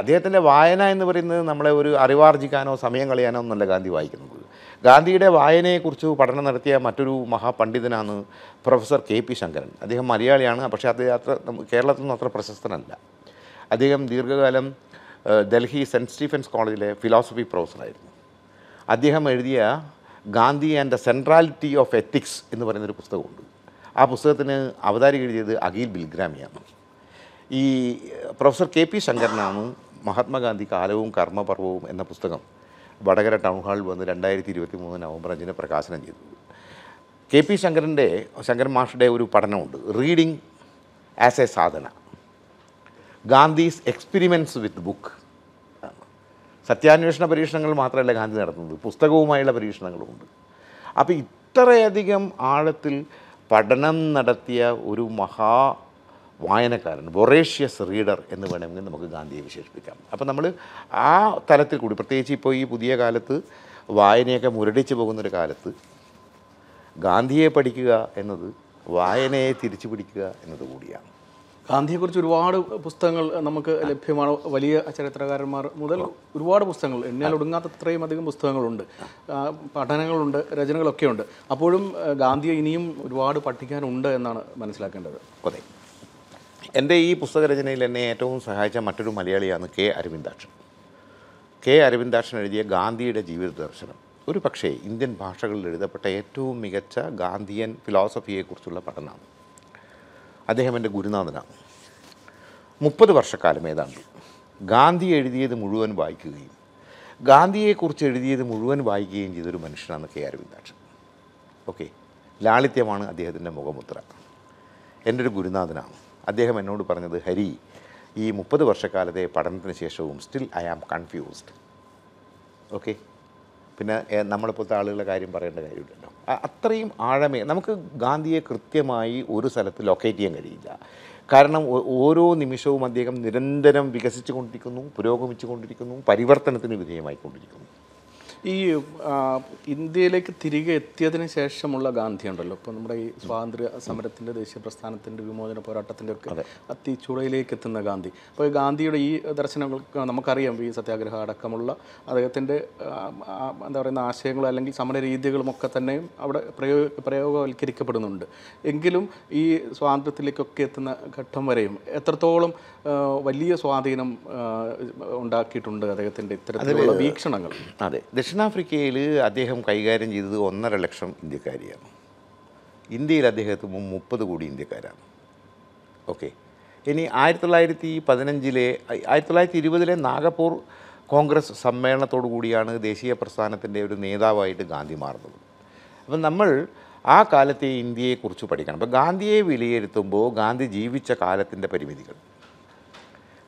അദ്ദേഹത്തിൻ്റെ വായന എന്ന് പറയുന്നത് നമ്മളെ ഒരു അറിവാർജിക്കാനോ സമയം കളയാനോ എന്നല്ല ഗാന്ധി വായിക്കുന്നത് ഗാന്ധിയുടെ വായനയെക്കുറിച്ച് പഠനം നടത്തിയ മറ്റൊരു മഹാപണ്ഡിതനാണ് പ്രൊഫസർ കെ പി ശങ്കരൻ അദ്ദേഹം മലയാളിയാണ് പക്ഷേ അദ്ദേഹം അത്ര കേരളത്തിൽ നിന്നും അത്ര പ്രശസ്തനല്ല അദ്ദേഹം ദീർഘകാലം ഡൽഹി സെൻറ്റ് സ്റ്റീഫൻസ് കോളേജിലെ ഫിലോസഫി പ്രൊഫസറായിരുന്നു അദ്ദേഹം എഴുതിയ Gandhi and the centrality of ethics എന്ന് പറയുന്നൊരു പുസ്തകമുണ്ട് ആ പുസ്തകത്തിന് അവതാരി എഴുതിയത് അഖിൽ ബിൽഗ്രാമിയാണ് ഈ പ്രൊഫസർ കെ പി ശങ്കരനാണ് മഹാത്മാഗാന്ധി കാലവും കർമ്മപർവവും എന്ന പുസ്തകം വടകര ടൗൺ ഹാളിൽ വന്ന് രണ്ടായിരത്തി ഇരുപത്തി മൂന്ന് നവംബർ അഞ്ചിന് പ്രകാശനം ചെയ്തു കെ പി ശങ്കരൻ്റെ ശങ്കരൻ മാഷുടെ ഒരു പഠനമുണ്ട് reading as a sadhana Gandhi's experiments with book സത്യാന്വേഷണ പരീക്ഷണങ്ങൾ മാത്രമല്ല ഗാന്ധി നടത്തുന്നത് പുസ്തകവുമായുള്ള പരീക്ഷണങ്ങളുമുണ്ട് അപ്പോൾ ഇത്രയധികം ആഴത്തിൽ പഠനം നടത്തിയ ഒരു മഹാ വായനക്കാരൻ വൊറേഷ്യസ് റീഡർ എന്ന് വേണമെങ്കിൽ നമുക്ക് ഗാന്ധിയെ വിശേഷിപ്പിക്കാം അപ്പോൾ നമ്മൾ ആ തലത്തിൽ കൂടി പ്രത്യേകിച്ച് ഇപ്പോൾ ഈ പുതിയ കാലത്ത് വായനയൊക്കെ മുരടിച്ചു പോകുന്നൊരു കാലത്ത് ഗാന്ധിയെ പഠിക്കുക എന്നത് വായനയെ തിരിച്ചു പിടിക്കുക എന്നത് കൂടിയാണ് ഗാന്ധിയെക്കുറിച്ച് ഒരുപാട് പുസ്തകങ്ങൾ നമുക്ക് ലഭ്യമാണ് വലിയ ചരിത്രകാരന്മാർ മുതൽ ഒരുപാട് പുസ്തകങ്ങൾ എണ്ണാൽ ഒടുങ്ങാത്ത അത്രയും അധികം പുസ്തകങ്ങളുണ്ട് പഠനങ്ങളുണ്ട് രചനകളൊക്കെ ഉണ്ട് അപ്പോഴും ഗാന്ധിയെ ഇനിയും ഒരുപാട് പഠിക്കാനുണ്ട് എന്നാണ് മനസ്സിലാക്കേണ്ടത് അതെ എൻ്റെ ഈ പുസ്തകരചനയിൽ എന്നെ ഏറ്റവും സഹായിച്ച മറ്റൊരു മലയാളിയാണ് കെ അരവിന്ദാക്ഷൻ കെ അരവിന്ദാക്ഷൻ എഴുതിയ ഗാന്ധിയുടെ ജീവിത ദർശനം ഒരു പക്ഷേ ഇന്ത്യൻ ഭാഷകളിൽ എഴുതപ്പെട്ട ഏറ്റവും മികച്ച ഗാന്ധിയൻ ഫിലോസഫിയെക്കുറിച്ചുള്ള പഠനമാണ് അദ്ദേഹം എൻ്റെ ഗുരുനാഥനാണ് മുപ്പത് വർഷക്കാലം ഏതാണ്ട് ഗാന്ധി എഴുതിയത് മുഴുവൻ വായിക്കുകയും ഗാന്ധിയെക്കുറിച്ച് എഴുതിയത് മുഴുവൻ വായിക്കുകയും ചെയ്തൊരു മനുഷ്യനാണ് കെ അരവിന്ദാക്ഷൻ ഓക്കെ ലാളിത്യമാണ് അദ്ദേഹത്തിൻ്റെ മുഖമുദ്ര എൻ്റെ ഒരു ഗുരുനാഥനാണ് അദ്ദേഹം എന്നോട് പറഞ്ഞത് ഹരി ഈ മുപ്പത് വർഷക്കാലത്തെ പഠനത്തിന് ശേഷവും still I am confused okay പിന്നെ നമ്മളിപ്പോഴത്തെ ആളുകളുടെ കാര്യം പറയേണ്ട കാര്യമില്ലല്ലോ അത്രയും ആഴമേ നമുക്ക് ഗാന്ധിയെ കൃത്യമായി ഒരു സ്ഥലത്ത് ലൊക്കേറ്റ് ചെയ്യാൻ കഴിയില്ല കാരണം ഓരോ നിമിഷവും അദ്ദേഹം നിരന്തരം വികസിച്ചു കൊണ്ടിരിക്കുന്നു പുരോഗമിച്ചു കൊണ്ടിരിക്കുന്നു പരിവർത്തനത്തിന് വിധേയമായിക്കൊണ്ടിരിക്കുന്നു ഈ ഇന്ത്യയിലേക്ക് തിരികെ എത്തിയതിന് ശേഷമുള്ള ഗാന്ധി ഉണ്ടല്ലോ ഇപ്പോൾ നമ്മുടെ ഈ സ്വാതന്ത്ര്യ സമരത്തിൻ്റെ ദേശീയ പ്രസ്ഥാനത്തിൻ്റെ വിമോചന പോരാട്ടത്തിൻ്റെ ഒക്കെ അത്തിച്ചുടയിലേക്ക് എത്തുന്ന ഗാന്ധി അപ്പോൾ ഗാന്ധിയുടെ ഈ ദർശനങ്ങൾ നമുക്കറിയാം ഈ സത്യാഗ്രഹ അടക്കമുള്ള അദ്ദേഹത്തിൻ്റെ എന്താ പറയുന്ന ആശയങ്ങളും അല്ലെങ്കിൽ സമര രീതികളും ഒക്കെ തന്നെ അവിടെ പ്രയോഗ പ്രയോഗവൽക്കരിക്കപ്പെടുന്നുണ്ട് എങ്കിലും ഈ സ്വാതന്ത്ര്യത്തിലേക്കൊക്കെ എത്തുന്ന ഘട്ടം വരെയും എത്രത്തോളം വലിയ സ്വാധീനം ഉണ്ടാക്കിയിട്ടുണ്ട് അദ്ദേഹത്തിൻ്റെ ഇത്തരത്തിലുള്ള വീക്ഷണങ്ങൾ അതെ ദക്ഷിണാഫ്രിക്കയിൽ അദ്ദേഹം കൈകാര്യം ചെയ്തത് ഒന്നര ലക്ഷം ഇന്ത്യക്കാരിയാണ് ഇന്ത്യയിൽ അദ്ദേഹത്തിന് മുപ്പത് കോടി ഇന്ത്യക്കാരാണ് ഓക്കെ ഇനി ആയിരത്തി തൊള്ളായിരത്തി പതിനഞ്ചിലെ ആയിരത്തി തൊള്ളായിരത്തി ഇരുപതിലെ നാഗപ്പൂർ കോൺഗ്രസ് സമ്മേളനത്തോടു കൂടിയാണ് ദേശീയ പ്രസ്ഥാനത്തിൻ്റെ ഒരു നേതാവായിട്ട് ഗാന്ധി മാറുന്നത് അപ്പം നമ്മൾ ആ കാലത്തെ ഇന്ത്യയെക്കുറിച്ച് പഠിക്കണം അപ്പോൾ ഗാന്ധിയെ വിലയിരുത്തുമ്പോൾ ഗാന്ധി ജീവിച്ച കാലത്തിൻ്റെ പരിമിതികൾ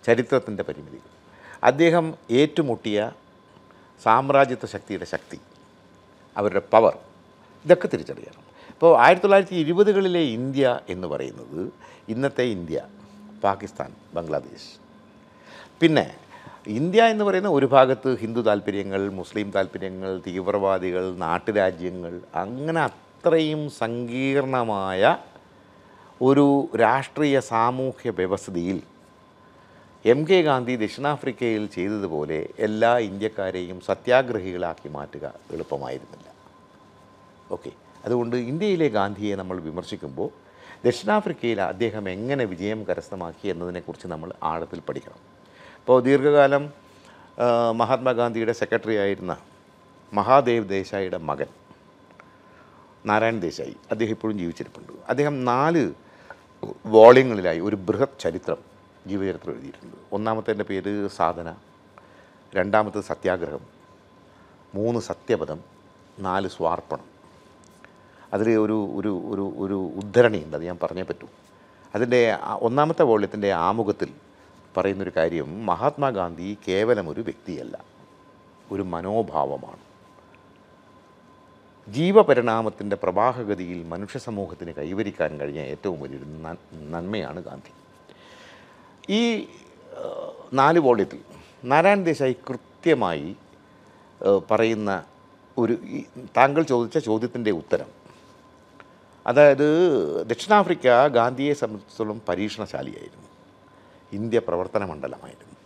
ചരിത്രത്തിൻ്റെ പരിമിതി അദ്ദേഹം ഏറ്റുമുട്ടിയ സാമ്രാജ്യത്വ ശക്തിയുടെ ശക്തി അവരുടെ പവർ ഇതൊക്കെ തിരിച്ചറിയണം ഇപ്പോൾ ആയിരത്തി തൊള്ളായിരത്തി ഇരുപതുകളിലെ ഇന്ത്യ എന്ന് പറയുന്നത് ഇന്നത്തെ ഇന്ത്യ പാകിസ്ഥാൻ ബംഗ്ലാദേശ് പിന്നെ ഇന്ത്യ എന്ന് പറയുന്ന ഒരു ഭാഗത്ത് ഹിന്ദു താല്പര്യങ്ങൾ മുസ്ലിം താല്പര്യങ്ങൾ തീവ്രവാദികൾ നാട്ടുരാജ്യങ്ങൾ അങ്ങനെ അത്രയും സങ്കീർണമായ ഒരു രാഷ്ട്രീയ സാമൂഹ്യ വ്യവസ്ഥയിൽ എം കെ ഗാന്ധി ദക്ഷിണാഫ്രിക്കയിൽ ചെയ്തതുപോലെ എല്ലാ ഇന്ത്യക്കാരെയും സത്യാഗ്രഹികളാക്കി മാറ്റുക എളുപ്പമായിരുന്നില്ല ഓക്കെ അതുകൊണ്ട് ഇന്ത്യയിലെ ഗാന്ധിയെ നമ്മൾ വിമർശിക്കുമ്പോൾ ദക്ഷിണാഫ്രിക്കയിൽ അദ്ദേഹം എങ്ങനെ വിജയം കരസ്ഥമാക്കി എന്നതിനെക്കുറിച്ച് നമ്മൾ ആഴത്തിൽ പഠിക്കണം ഇപ്പോൾ ദീർഘകാലം മഹാത്മാഗാന്ധിയുടെ സെക്രട്ടറി ആയിരുന്ന മഹാദേവ് ദേശായിയുടെ മകൻ നാരായൺ ദേശായി അദ്ദേഹം ഇപ്പോഴും ജീവിച്ചിരിപ്പുണ്ട് അദ്ദേഹം നാല് വോളിയങ്ങളിലായി ഒരു ബൃഹത് ചരിത്രം ജീവചരിത്രം എഴുതിയിട്ടുണ്ട് ഒന്നാമത്തെ എൻ്റെ പേര് സാധന രണ്ടാമത്തത് സത്യാഗ്രഹം മൂന്ന് സത്യപഥം നാല് സ്വാർപ്പണം അതിൽ ഒരു ഒരു ഒരു ഒരു ഉദ്ധരണിയുണ്ട് അത് ഞാൻ പറഞ്ഞേ പറ്റൂ അതിൻ്റെ ഒന്നാമത്തെ വോള്യത്തിൻ്റെ ആമുഖത്തിൽ പറയുന്നൊരു കാര്യം മഹാത്മാഗാന്ധി കേവലം ഒരു വ്യക്തിയല്ല ഒരു മനോഭാവമാണ് ജീവപരിണാമത്തിൻ്റെ പ്രവാഹഗതിയിൽ മനുഷ്യ സമൂഹത്തിന് കൈവരിക്കാൻ കഴിഞ്ഞ ഏറ്റവും വലിയൊരു നന്മയാണ് ഗാന്ധി ഈ നാല് വോള്യത്തിൽ നാരായണ ദേശായി കൃത്യമായി പറയുന്ന ഒരു താങ്കൾ ചോദിച്ച ചോദ്യത്തിൻ്റെ ഉത്തരം അതായത് ദക്ഷിണാഫ്രിക്ക ഗാന്ധിയെ സംബന്ധിച്ചിടത്തോളം പരീക്ഷണശാലിയായിരുന്നു ഇന്ത്യ പ്രവർത്തന മണ്ഡലമായിരുന്നു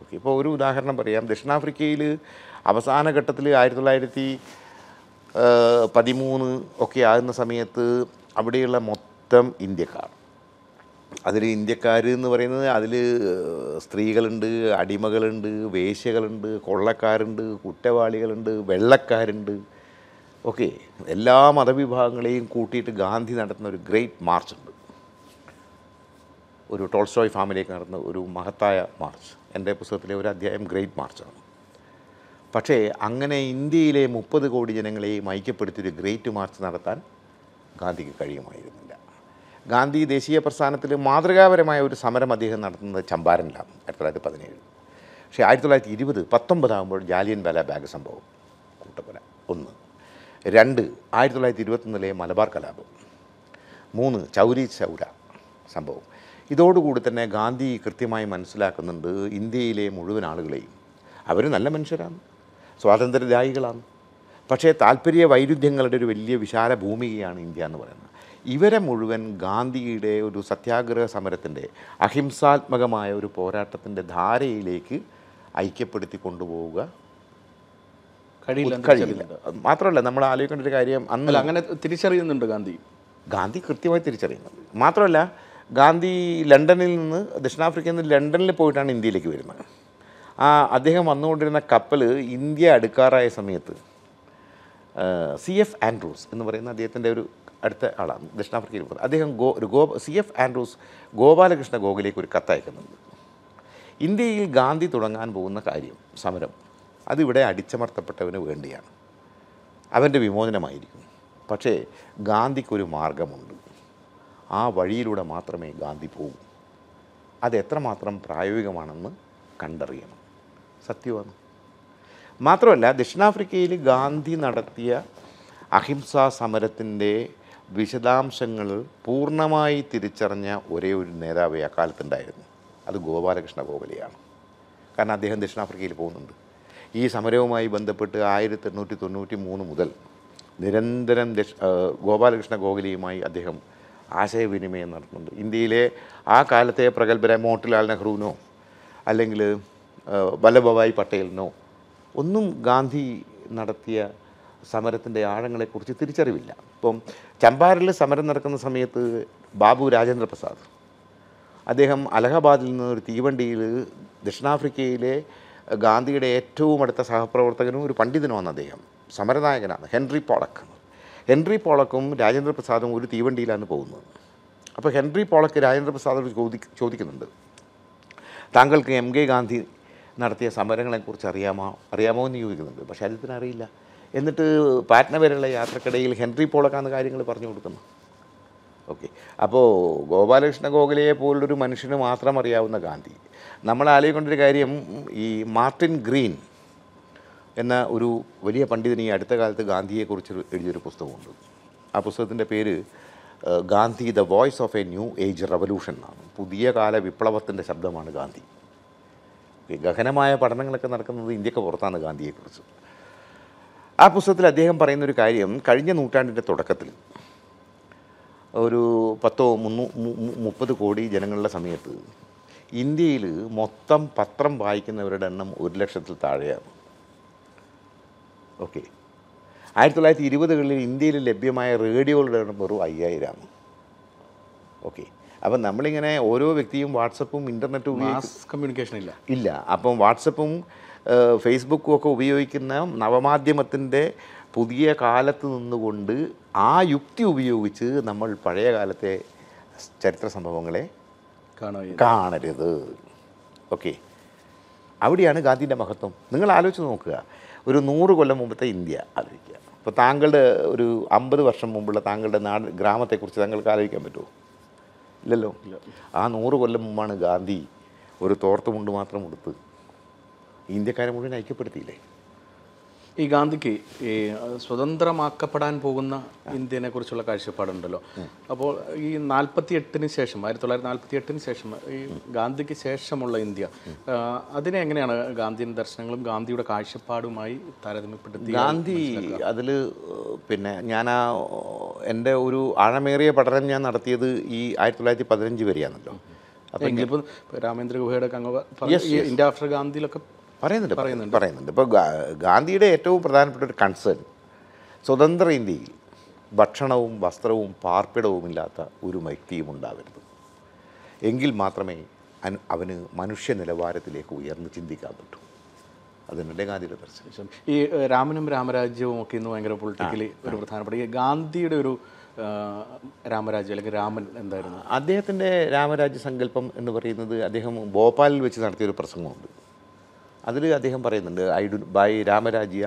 ഓക്കെ ഇപ്പോൾ ഒരു ഉദാഹരണം പറയാം ദക്ഷിണാഫ്രിക്കയിൽ അവസാന ഘട്ടത്തിൽ ആയിരത്തി തൊള്ളായിരത്തി പതിമൂന്ന് ഒക്കെ ആകുന്ന സമയത്ത് അവിടെയുള്ള മൊത്തം ഇന്ത്യക്കാർ അതിൽ ഇന്ത്യക്കാർ എന്ന് പറയുന്നത് അതിൽ സ്ത്രീകളുണ്ട് അടിമകളുണ്ട് വേശ്യകളുണ്ട് കൊള്ളക്കാരുണ്ട് കുറ്റവാളികളുണ്ട് വെള്ളക്കാരുണ്ട് ഓക്കെ എല്ലാ മതവിഭാഗങ്ങളെയും കൂട്ടിയിട്ട് ഗാന്ധി നടത്തുന്ന ഒരു ഗ്രേറ്റ് മാർച്ച് ഉണ്ട് ഒരു ടോൾസ്റ്റോയ് ഫാമിലിയൊക്കെ നടന്ന ഒരു മഹത്തായ മാർച്ച് എൻ്റെ പുസ്തകത്തിലെ ഒരു അധ്യായം ഗ്രേറ്റ് മാർച്ചാണ് പക്ഷേ അങ്ങനെ ഇന്ത്യയിലെ മുപ്പത് കോടി ജനങ്ങളെയും ഐക്യപ്പെടുത്തിയൊരു ഗ്രേറ്റ് മാർച്ച് നടത്താൻ ഗാന്ധിക്ക് കഴിയുമായിരുന്നു ഗാന്ധി ദേശീയ പ്രസ്ഥാനത്തിൽ മാതൃകാപരമായ ഒരു സമരം അദ്ദേഹം നടത്തുന്നത് ചമ്പാരനിലാണ് ആയിരത്തി തൊള്ളായിരത്തി പതിനേഴ് പക്ഷേ ആയിരത്തി തൊള്ളായിരത്തി ഇരുപത് പത്തൊമ്പതാകുമ്പോൾ ജാലിയൻ വാല ബാഗ് സംഭവം കൂട്ടക്കൊല ഒന്ന് രണ്ട് ആയിരത്തി തൊള്ളായിരത്തി ഇരുപത്തൊന്നിലെ മലബാർ കലാപം മൂന്ന് ചൗരി ചൗര സംഭവം ഇതോടുകൂടി തന്നെ ഗാന്ധി കൃത്യമായി മനസ്സിലാക്കുന്നുണ്ട് ഇന്ത്യയിലെ മുഴുവൻ ആളുകളെയും അവർ നല്ല മനുഷ്യരാണ് സ്വാതന്ത്ര്യദായികളാണ് പക്ഷേ താല്പര്യ വൈരുദ്ധ്യങ്ങളുടെ ഒരു വലിയ വിശാല ഭൂമികയാണ് ഇന്ത്യ എന്ന് പറയുന്നത് ഇവരെ മുഴുവൻ ഗാന്ധിയുടെ ഒരു സത്യാഗ്രഹ സമരത്തിൻ്റെ അഹിംസാത്മകമായ ഒരു പോരാട്ടത്തിൻ്റെ ധാരയിലേക്ക് ഐക്യപ്പെടുത്തി കൊണ്ടുപോവുക കഴിയില്ല മാത്രമല്ല നമ്മൾ ആലോചിക്കേണ്ട ഒരു കാര്യം അന്ന് അങ്ങനെ തിരിച്ചറിയുന്നുണ്ട് ഗാന്ധി ഗാന്ധി കൃത്യമായി തിരിച്ചറിയുന്നു മാത്രമല്ല ഗാന്ധി ലണ്ടനിൽ നിന്ന് ദക്ഷിണാഫ്രിക്കയിൽ നിന്ന് ലണ്ടനിൽ പോയിട്ടാണ് ഇന്ത്യയിലേക്ക് വരുന്നത് ആ അദ്ദേഹം വന്നുകൊണ്ടിരുന്ന കപ്പൽ ഇന്ത്യ അടുക്കാറായ സമയത്ത് സി എഫ് ആൻഡ്രൂസ് എന്ന് പറയുന്ന അദ്ദേഹത്തിൻ്റെ ഒരു അടുത്ത ആളാണ് ദക്ഷിണാഫ്രിക്കയിൽ പോകുന്നത് അദ്ദേഹം ഗോ ഒരു ഗോ സി എഫ് ആൻഡ്രൂസ് ഗോപാലകൃഷ്ണ ഗോഖലേക്ക് ഒരു കത്തയക്കുന്നുണ്ട് ഇന്ത്യയിൽ ഗാന്ധി തുടങ്ങാൻ പോകുന്ന കാര്യം സമരം അതിവിടെ അടിച്ചമർത്തപ്പെട്ടവന് വേണ്ടിയാണ് അവൻ്റെ വിമോചനമായിരിക്കും പക്ഷേ ഗാന്ധിക്കൊരു മാർഗമുണ്ട് ആ വഴിയിലൂടെ മാത്രമേ ഗാന്ധി പോകൂ അത് എത്രമാത്രം പ്രായോഗികമാണെന്ന് കണ്ടറിയണം സത്യമാണ് മാത്രമല്ല ദക്ഷിണാഫ്രിക്കയിൽ ഗാന്ധി നടത്തിയ അഹിംസാ സമരത്തിൻ്റെ വിശദാംശങ്ങൾ പൂർണ്ണമായി തിരിച്ചറിഞ്ഞ ഒരേ ഒരു നേതാവ് അക്കാലത്തുണ്ടായിരുന്നു അത് ഗോപാലകൃഷ്ണ ഗോഖലെയാണ് കാരണം അദ്ദേഹം ദക്ഷിണാഫ്രിക്കയിൽ പോകുന്നുണ്ട് ഈ സമരവുമായി ബന്ധപ്പെട്ട് ആയിരത്തി എണ്ണൂറ്റി തൊണ്ണൂറ്റി മൂന്ന് മുതൽ നിരന്തരം ദക്ഷ ഗോപാലകൃഷ്ണ ഗോഖലെയുമായി അദ്ദേഹം ആശയവിനിമയം നടത്തുന്നുണ്ട് ഇന്ത്യയിലെ ആ കാലത്തെ പ്രഗത്ഭരെ മോട്ടിലാൽ നെഹ്റുവിനോ അല്ലെങ്കിൽ വല്ലഭായ് പട്ടേലിനോ ഒന്നും ഗാന്ധി നടത്തിയ സമരത്തിൻ്റെ ആഴങ്ങളെക്കുറിച്ച് തിരിച്ചറിവില്ല ഇപ്പം ചമ്പാരിൽ സമരം നടക്കുന്ന സമയത്ത് ബാബു രാജേന്ദ്ര പ്രസാദ് അദ്ദേഹം അലഹബാദിൽ നിന്ന് ഒരു തീവണ്ടിയിൽ ദക്ഷിണാഫ്രിക്കയിലെ ഗാന്ധിയുടെ ഏറ്റവും അടുത്ത സഹപ്രവർത്തകനും ഒരു പണ്ഡിതനുമാണ് അദ്ദേഹം സമരനായകനാണ് ഹെൻറി പോളക്ക് ഹെൻറി പോളക്കും രാജേന്ദ്ര പ്രസാദും ഒരു തീവണ്ടിയിലാണ് പോകുന്നത് അപ്പോൾ ഹെൻറി പോളക്ക് രാജേന്ദ്ര പ്രസാദോട് ചോദി ചോദിക്കുന്നുണ്ട് താങ്കൾക്ക് എം കെ ഗാന്ധി നടത്തിയ സമരങ്ങളെക്കുറിച്ച് അറിയാമോ അറിയാമോ എന്ന് ചോദിക്കുന്നുണ്ട് പക്ഷേ അദ്ദേഹത്തിന് അറിയില്ല എന്നിട്ട് പാറ്റ്ന വരെയുള്ള യാത്രക്കിടയിൽ ഹെൻറി പോളക്കാന്ന് കാര്യങ്ങൾ പറഞ്ഞു കൊടുക്കുന്നു ഓക്കെ അപ്പോൾ ഗോപാലകൃഷ്ണ ഗോഖലയെ പോലുള്ളൊരു മനുഷ്യന് മാത്രം അറിയാവുന്ന ഗാന്ധി നമ്മൾ ആലോചിക്കേണ്ടൊരു കാര്യം ഈ മാർട്ടിൻ ഗ്രീൻ എന്ന ഒരു വലിയ പണ്ഡിതന് ഈ അടുത്ത കാലത്ത് ഗാന്ധിയെക്കുറിച്ച് എഴുതിയൊരു പുസ്തകമുണ്ട് ആ പുസ്തകത്തിൻ്റെ പേര് Gandhi the voice of a new age revolution എന്നാണ് പുതിയ കാല വിപ്ലവത്തിൻ്റെ ശബ്ദമാണ് ഗാന്ധി ഗഹനമായ പഠനങ്ങളൊക്കെ നടക്കുന്നത് ഇന്ത്യക്ക് പുറത്താണ് ഗാന്ധിയെക്കുറിച്ച് ആ പുസ്തകത്തിൽ അദ്ദേഹം പറയുന്ന ഒരു കാര്യം കഴിഞ്ഞ നൂറ്റാണ്ടിൻ്റെ തുടക്കത്തിൽ ഒരു പത്തോ മുന്നൂ മുപ്പത് കോടി ജനങ്ങളുടെ സമയത്ത് ഇന്ത്യയിൽ മൊത്തം പത്രം വായിക്കുന്നവരുടെ എണ്ണം ഒരു ലക്ഷത്തിൽ താഴെയാണ് ഓക്കെ ആയിരത്തി തൊള്ളായിരത്തി ഇരുപതുകളിൽ ഇന്ത്യയിൽ ലഭ്യമായ റേഡിയോകളുടെ എണ്ണം വെറും അയ്യായിരമാണ് ഓക്കെ അപ്പം നമ്മളിങ്ങനെ ഓരോ വ്യക്തിയും വാട്സപ്പും ഇൻ്റർനെറ്റും കമ്മ്യൂണിക്കേഷൻ ഇല്ല ഇല്ല അപ്പം വാട്സപ്പും ഫേസ്ബുക്കും ഒക്കെ ഉപയോഗിക്കുന്ന നവമാധ്യമത്തിൻ്റെ പുതിയ കാലത്ത് നിന്നുകൊണ്ട് ആ യുക്തി ഉപയോഗിച്ച് നമ്മൾ പഴയ കാലത്തെ ചരിത്ര സംഭവങ്ങളെ കാണരുത് ഓക്കെ അവിടെയാണ് ഗാന്ധിൻ്റെ മഹത്വം നിങ്ങൾ ആലോചിച്ച് നോക്കുക ഒരു നൂറ് കൊല്ലം മുമ്പത്തെ ഇന്ത്യ ആലോചിക്കുക അപ്പോൾ താങ്കളുടെ ഒരു അമ്പത് വർഷം മുമ്പുള്ള താങ്കളുടെ നാട് ഗ്രാമത്തെക്കുറിച്ച് താങ്കൾക്ക് ആലോചിക്കാൻ പറ്റുമോ ഇല്ലല്ലോ ആ നൂറ് കൊല്ലം മുമ്പാണ് ഗാന്ധി ഒരു തോർത്തുമുണ്ട് മാത്രം കൊടുത്ത് ഇന്ത്യക്കാരെ മുഴുവൻ ഐക്യപ്പെടുത്തിയില്ലേ ഈ ഗാന്ധിക്ക് ഈ സ്വതന്ത്രമാക്കപ്പെടാൻ പോകുന്ന ഇന്ത്യനെ കുറിച്ചുള്ള കാഴ്ചപ്പാടുണ്ടല്ലോ അപ്പോൾ ഈ നാൽപ്പത്തി എട്ടിന് ശേഷം ആയിരത്തി തൊള്ളായിരത്തി നാൽപ്പത്തി എട്ടിന് ശേഷം ഈ ഗാന്ധിക്ക് ശേഷമുള്ള ഇന്ത്യ അതിനെ എങ്ങനെയാണ് ഗാന്ധിയൻ ദർശനങ്ങളും ഗാന്ധിയുടെ കാഴ്ചപ്പാടുമായി താരതമ്യപ്പെടുത്തി ഗാന്ധി അതിൽ പിന്നെ ഞാൻ ആ എൻ്റെ ഒരു ആഴമേറിയ പഠനം ഞാൻ നടത്തിയത് ഈ ആയിരത്തി തൊള്ളായിരത്തി പതിനഞ്ച് വരെയാണല്ലോ അപ്പം രാമേന്ദ്ര ഗുഹയുടെ ഇന്ത്യ ആഫ്റ്റർ ഗാന്ധിയിലൊക്കെ പറയുന്നുണ്ട് പറയുന്നുണ്ട് പറയുന്നുണ്ട് ഇപ്പോൾ ഗാന്ധിയുടെ ഏറ്റവും പ്രധാനപ്പെട്ട ഒരു കൺസേൺ സ്വതന്ത്ര ഇന്ത്യയിൽ ഭക്ഷണവും വസ്ത്രവും പാർപ്പിടവും ഇല്ലാത്ത ഒരു വ്യക്തിയും ഉണ്ടാവരുത് എങ്കിൽ മാത്രമേ അവന് മനുഷ്യ നിലവാരത്തിലേക്ക് ഉയർന്ന് ചിന്തിക്കാൻ പറ്റൂ അതിനിടെ ഗാന്ധിയുടെ ദർശനം ഈ രാമനും രാമരാജ്യവും ഒക്കെ ഇന്ന് ഭയങ്കര പൊളിറ്റിക്കലി ഒരു പ്രധാനപ്പെട്ട ഈ ഗാന്ധിയുടെ ഒരു രാമരാജ്യം അല്ലെങ്കിൽ രാമൻ എന്തായിരുന്നു അദ്ദേഹത്തിൻ്റെ രാമരാജ്യ സങ്കല്പം എന്ന് പറയുന്നത് അദ്ദേഹം ഭോപ്പാലിൽ വെച്ച് നടത്തിയൊരു പ്രസംഗമുണ്ട് അതിൽ അദ്ദേഹം പറയുന്നുണ്ട് I do by Ramrajya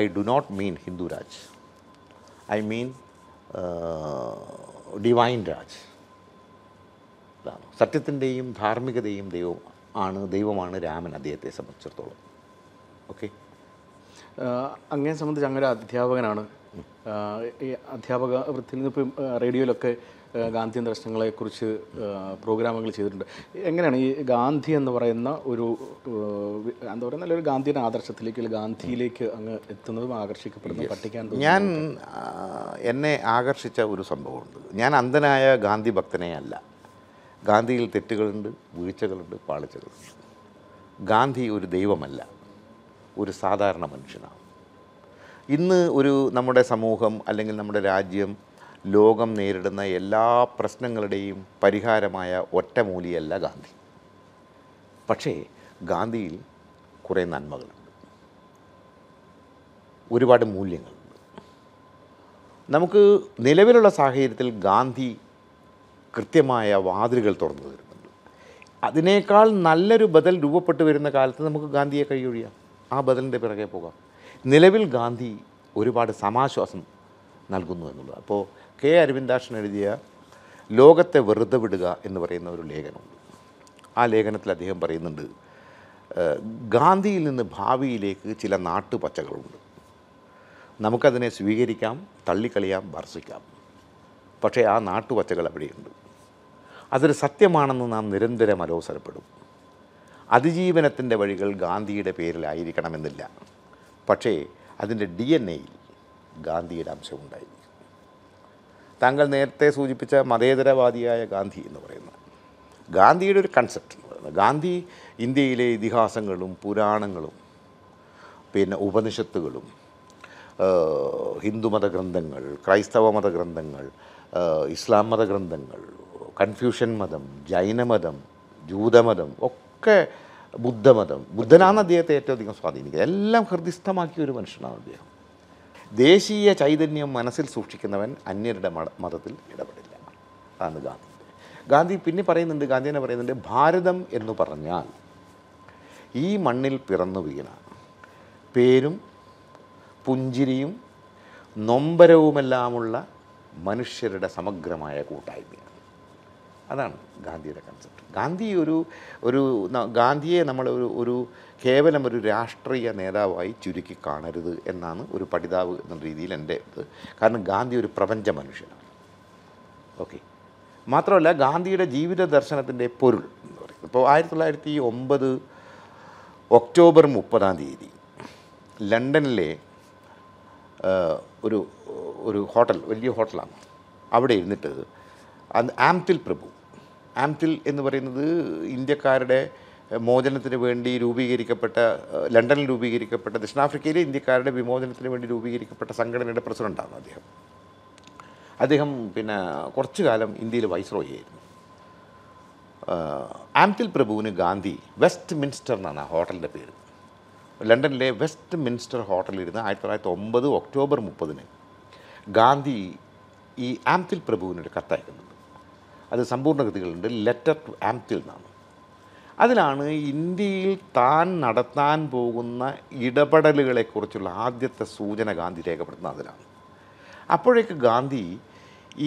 I do not mean Hindu Raj I mean divine Raj ഇതാണ് സത്യത്തിൻ്റെയും ധാർമ്മികതയും ദൈവം ആണ് ദൈവമാണ് രാമൻ അദ്ദേഹത്തെ സംബന്ധിച്ചിടത്തോളം ഓക്കെ അങ്ങനെ സംബന്ധിച്ച് അങ്ങനെ അധ്യാപകനാണ് ഈ അധ്യാപക വൃത്തിയിൽ നിന്ന് ഇപ്പം റേഡിയോയിലൊക്കെ ഗാന്ധിയൻ ദർശനങ്ങളെക്കുറിച്ച് പ്രോഗ്രാമുകൾ ചെയ്തിട്ടുണ്ട് എങ്ങനെയാണ് ഈ ഗാന്ധി എന്ന് പറയുന്ന ഒരു എന്താ പറയുക നല്ലൊരു ഗാന്ധിയുടെ ആദർശത്തിലേക്ക് അല്ലെങ്കിൽ ഗാന്ധിയിലേക്ക് അങ്ങ് എത്തുന്നതും ആകർഷിക്കപ്പെടുന്ന പഠിക്കാൻ ഞാൻ എന്നെ ആകർഷിച്ച ഒരു സംഭവമുണ്ട് ഞാൻ അന്ധനായ ഗാന്ധി ഭക്തനെ അല്ല ഗാന്ധിയിൽ തെറ്റുകളുണ്ട് വീഴ്ചകളുണ്ട് പാളിച്ചകളുണ്ട് ഗാന്ധി ഒരു ദൈവമല്ല ഒരു സാധാരണ മനുഷ്യനാണ് ഇന്ന് ഒരു നമ്മുടെ സമൂഹം അല്ലെങ്കിൽ നമ്മുടെ രാജ്യം ലോകം നേരിടുന്ന എല്ലാ പ്രശ്നങ്ങളുടെയും പരിഹാരമായ ഒറ്റമൂലിയല്ല ഗാന്ധി പക്ഷേ ഗാന്ധിയിൽ കുറേ നന്മകളുണ്ട് ഒരുപാട് മൂല്യങ്ങളുണ്ട് നമുക്ക് നിലവിലുള്ള സാഹചര്യത്തിൽ ഗാന്ധി കൃത്യമായ വാതിലുകൾ തുറന്നു തരുന്നുണ്ട് അതിനേക്കാൾ നല്ലൊരു ബദൽ രൂപപ്പെട്ടു വരുന്ന കാലത്ത് നമുക്ക് ഗാന്ധിയെ കഴിയൊഴിയാം ആ ബദലിൻ്റെ പിറകെ പോകാം നിലവിൽ ഗാന്ധി ഒരുപാട് സമാശ്വാസം നൽകുന്നു എന്നുള്ളത് അപ്പോൾ കെ അരവിന്ദാക്ഷൻ എഴുതിയ ലോകത്തെ വെറുതെ വിടുക എന്ന് പറയുന്ന ഒരു ലേഖനമുണ്ട് ആ ലേഖനത്തിൽ അദ്ദേഹം പറയുന്നുണ്ട് ഗാന്ധിയിൽ നിന്ന് ഭാവിയിലേക്ക് ചില നാട്ടുപച്ചകളുണ്ട് നമുക്കതിനെ സ്വീകരിക്കാം തള്ളിക്കളിയാം ഭർസിക്കാം പക്ഷേ ആ നാട്ടുപച്ചകൾ അവിടെയുണ്ട് അതൊരു സത്യമാണെന്ന് നാം നിരന്തരം അലോസരപ്പെടും അതിജീവനത്തിൻ്റെ വഴികൾ ഗാന്ധിയുടെ പേരിലായിരിക്കണമെന്നില്ല പക്ഷേ അതിൻ്റെ ഡി എൻ എയിൽ ഗാന്ധിയുടെ അംശമുണ്ടായി താങ്കൾ നേരത്തെ സൂചിപ്പിച്ച മതേതരവാദിയായ ഗാന്ധി എന്ന് പറയുന്നത് ഗാന്ധിയുടെ ഒരു കൺസെപ്റ്റ് എന്ന് പറയുന്നത് ഗാന്ധി ഇന്ത്യയിലെ ഇതിഹാസങ്ങളും പുരാണങ്ങളും പിന്നെ ഉപനിഷത്തുകളും ഹിന്ദു മതഗ്രന്ഥങ്ങൾ ക്രൈസ്തവ മതഗ്രന്ഥങ്ങൾ ഇസ്ലാം മതഗ്രന്ഥങ്ങൾ കൺഫ്യൂഷൻ മതം ജൈനമതം ജൂതമതം ഒക്കെ ബുദ്ധമതം ബുദ്ധനാണ് അദ്ദേഹത്തെ ഏറ്റവും അധികം സ്വാധീനിക്കുന്നത് എല്ലാം ഹൃദയസ്ഥമാക്കിയ ഒരു മനുഷ്യനാണ് അദ്ദേഹം ദേശീയ ചൈതന്യം മനസ്സിൽ സൂക്ഷിക്കുന്നവൻ അന്യരുടെ മതത്തിൽ ഇടപെടില്ല അതാണ് ഗാന്ധി ഗാന്ധി പിന്നെ പറയുന്നുണ്ട് ഗാന്ധി തന്നെ പറയുന്നുണ്ട് ഭാരതം എന്ന് പറഞ്ഞാൽ ഈ മണ്ണിൽ പിറന്നു വീണ പേരും പുഞ്ചിരിയും നൊമ്പരവുമെല്ലാമുള്ള മനുഷ്യരുടെ സമഗ്രമായ കൂട്ടായ്മയാണ് അതാണ് ഗാന്ധിയുടെ കൺസെപ്റ്റ് ഗാന്ധി ഒരു ഒരു ഗാന്ധിയെ നമ്മൾ ഒരു ഒരു കേവലം ഒരു രാഷ്ട്രീയ നേതാവായി ചുരുക്കി കാണരുത് എന്നാണ് ഒരു പഠിതാവ് എന്ന രീതിയിൽ എൻ്റെ ഇത് കാരണം ഗാന്ധി ഒരു പ്രപഞ്ച മനുഷ്യനാണ് ഓക്കെ മാത്രമല്ല ഗാന്ധിയുടെ ജീവിത ദർശനത്തിൻ്റെ പൊരുൾ എന്ന് പറയുന്നത് ഇപ്പോൾ ആയിരത്തി തൊള്ളായിരത്തി ഒമ്പത് ഒക്ടോബർ മുപ്പതാം തീയതി ലണ്ടനിലെ ഒരു ഒരു ഹോട്ടൽ വലിയ ഹോട്ടലാണ് അവിടെ ഇരുന്നിട്ട് ആംതിൽ പ്രഭു ആംതിൽ എന്ന് പറയുന്നത് ഇന്ത്യക്കാരുടെ മോചനത്തിന് വേണ്ടി രൂപീകരിക്കപ്പെട്ട ലണ്ടനിൽ രൂപീകരിക്കപ്പെട്ട ദക്ഷിണാഫ്രിക്കയിലെ ഇന്ത്യക്കാരുടെ വിമോചനത്തിന് വേണ്ടി രൂപീകരിക്കപ്പെട്ട സംഘടനയുടെ പ്രസിഡൻ്റാണ് അദ്ദേഹം അദ്ദേഹം പിന്നെ കുറച്ചു കാലം ഇന്ത്യയിൽ വൈസ്രോയി ആയിരുന്നു ആംതിൽ പ്രഭുവിന് ഗാന്ധി വെസ്റ്റ് മിൻസ്റ്റർ എന്നാണ് ആ ഹോട്ടലിൻ്റെ പേര് ലണ്ടനിലെ വെസ്റ്റ് മിൻസ്റ്റർ ഹോട്ടലിരുന്ന് ആയിരത്തി തൊള്ളായിരത്തി ഒമ്പത് ഒക്ടോബർ മുപ്പതിന് ഗാന്ധി ഈ ആംതിൽ പ്രഭുവിനൊരു കത്തയക്കുന്നുണ്ട് അത് സമ്പൂർണ്ണ കൃതികളുണ്ട് ലെറ്റർ ടു ആംപ്തിൽ നിന്നാണ് അതിലാണ് ഇന്ത്യയിൽ താൻ നടത്താൻ പോകുന്ന ഇടപെടലുകളെക്കുറിച്ചുള്ള ആദ്യത്തെ സൂചന ഗാന്ധി രേഖപ്പെടുത്തുന്നത് അതിലാണ് അപ്പോഴേക്ക് ഗാന്ധി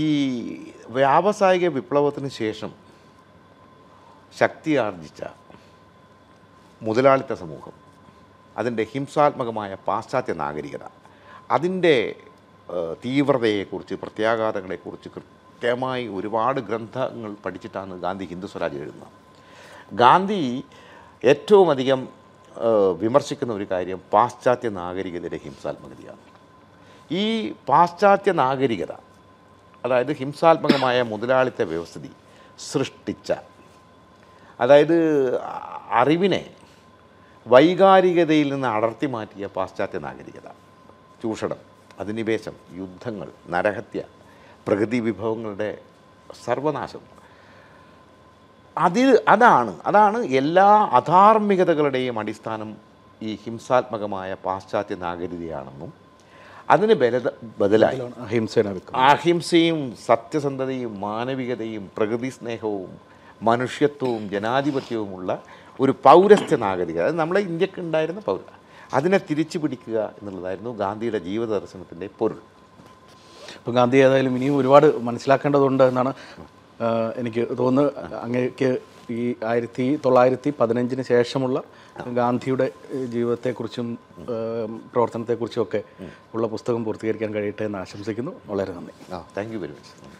ഈ വ്യാവസായിക വിപ്ലവത്തിന് ശേഷം ശക്തി മുതലാളിത്ത സമൂഹം അതിൻ്റെ ഹിംസാത്മകമായ പാശ്ചാത്യ നാഗരികത അതിൻ്റെ തീവ്രതയെക്കുറിച്ച് പ്രത്യാഘാതങ്ങളെക്കുറിച്ച് കൃത്യമായി ഒരുപാട് ഗ്രന്ഥങ്ങൾ പഠിച്ചിട്ടാണ് ഗാന്ധി ഹിന്ദു സ്വരാജ് എഴുതുന്നത് ഗാന്ധി ഏറ്റവും അധികം വിമർശിക്കുന്ന ഒരു കാര്യം പാശ്ചാത്യ നാഗരികതയുടെ ഹിംസാത്മകതയാണ് ഈ പാശ്ചാത്യ നാഗരികത അതായത് ഹിംസാത്മകമായ മുതലാളിത്ത വ്യവസ്ഥിതി സൃഷ്ടിച്ച അതായത് അറിവിനെ വൈകാരികതയിൽ നിന്ന് അടർത്തി മാറ്റിയ പാശ്ചാത്യ നാഗരികത ചൂഷണം അധിനിവേശം യുദ്ധങ്ങൾ നരഹത്യ പ്രകൃതി വിഭവങ്ങളുടെ സർവനാശം അതിൽ അതാണ് അതാണ് എല്ലാ അധാർമികതകളുടെയും അടിസ്ഥാനം ഈ ഹിംസാത്മകമായ പാശ്ചാത്യ നാഗരികയാണെന്നും അതിന് ബല ബദലായി അഹിംസയും സത്യസന്ധതയും മാനവികതയും പ്രകൃതി സ്നേഹവും മനുഷ്യത്വവും ജനാധിപത്യവുമുള്ള ഒരു പൗരസ്ത്യ നാഗരിക അത് നമ്മളെ ഇന്ത്യക്കുണ്ടായിരുന്ന പൗര അതിനെ തിരിച്ചു പിടിക്കുക എന്നുള്ളതായിരുന്നു ഗാന്ധിയുടെ ജീവിത ദർശനത്തിൻ്റെ പൊരുൾ അപ്പോൾ ഗാന്ധി ഏതായാലും ഇനിയും ഒരുപാട് മനസ്സിലാക്കേണ്ടതുണ്ട് എന്നാണ് എനിക്ക് തോന്നുന്നത് അങ്ങേക്ക് ഈ ആയിരത്തി തൊള്ളായിരത്തി പതിനഞ്ചിന് ശേഷമുള്ള ഗാന്ധിയുടെ ജീവിതത്തെക്കുറിച്ചും പ്രവർത്തനത്തെക്കുറിച്ചും ഒക്കെ ഉള്ള പുസ്തകം പൂർത്തീകരിക്കാൻ കഴിയട്ടെ എന്ന് ആശംസിക്കുന്നു വളരെ നന്ദി താങ്ക് യു വെരി മച്ച്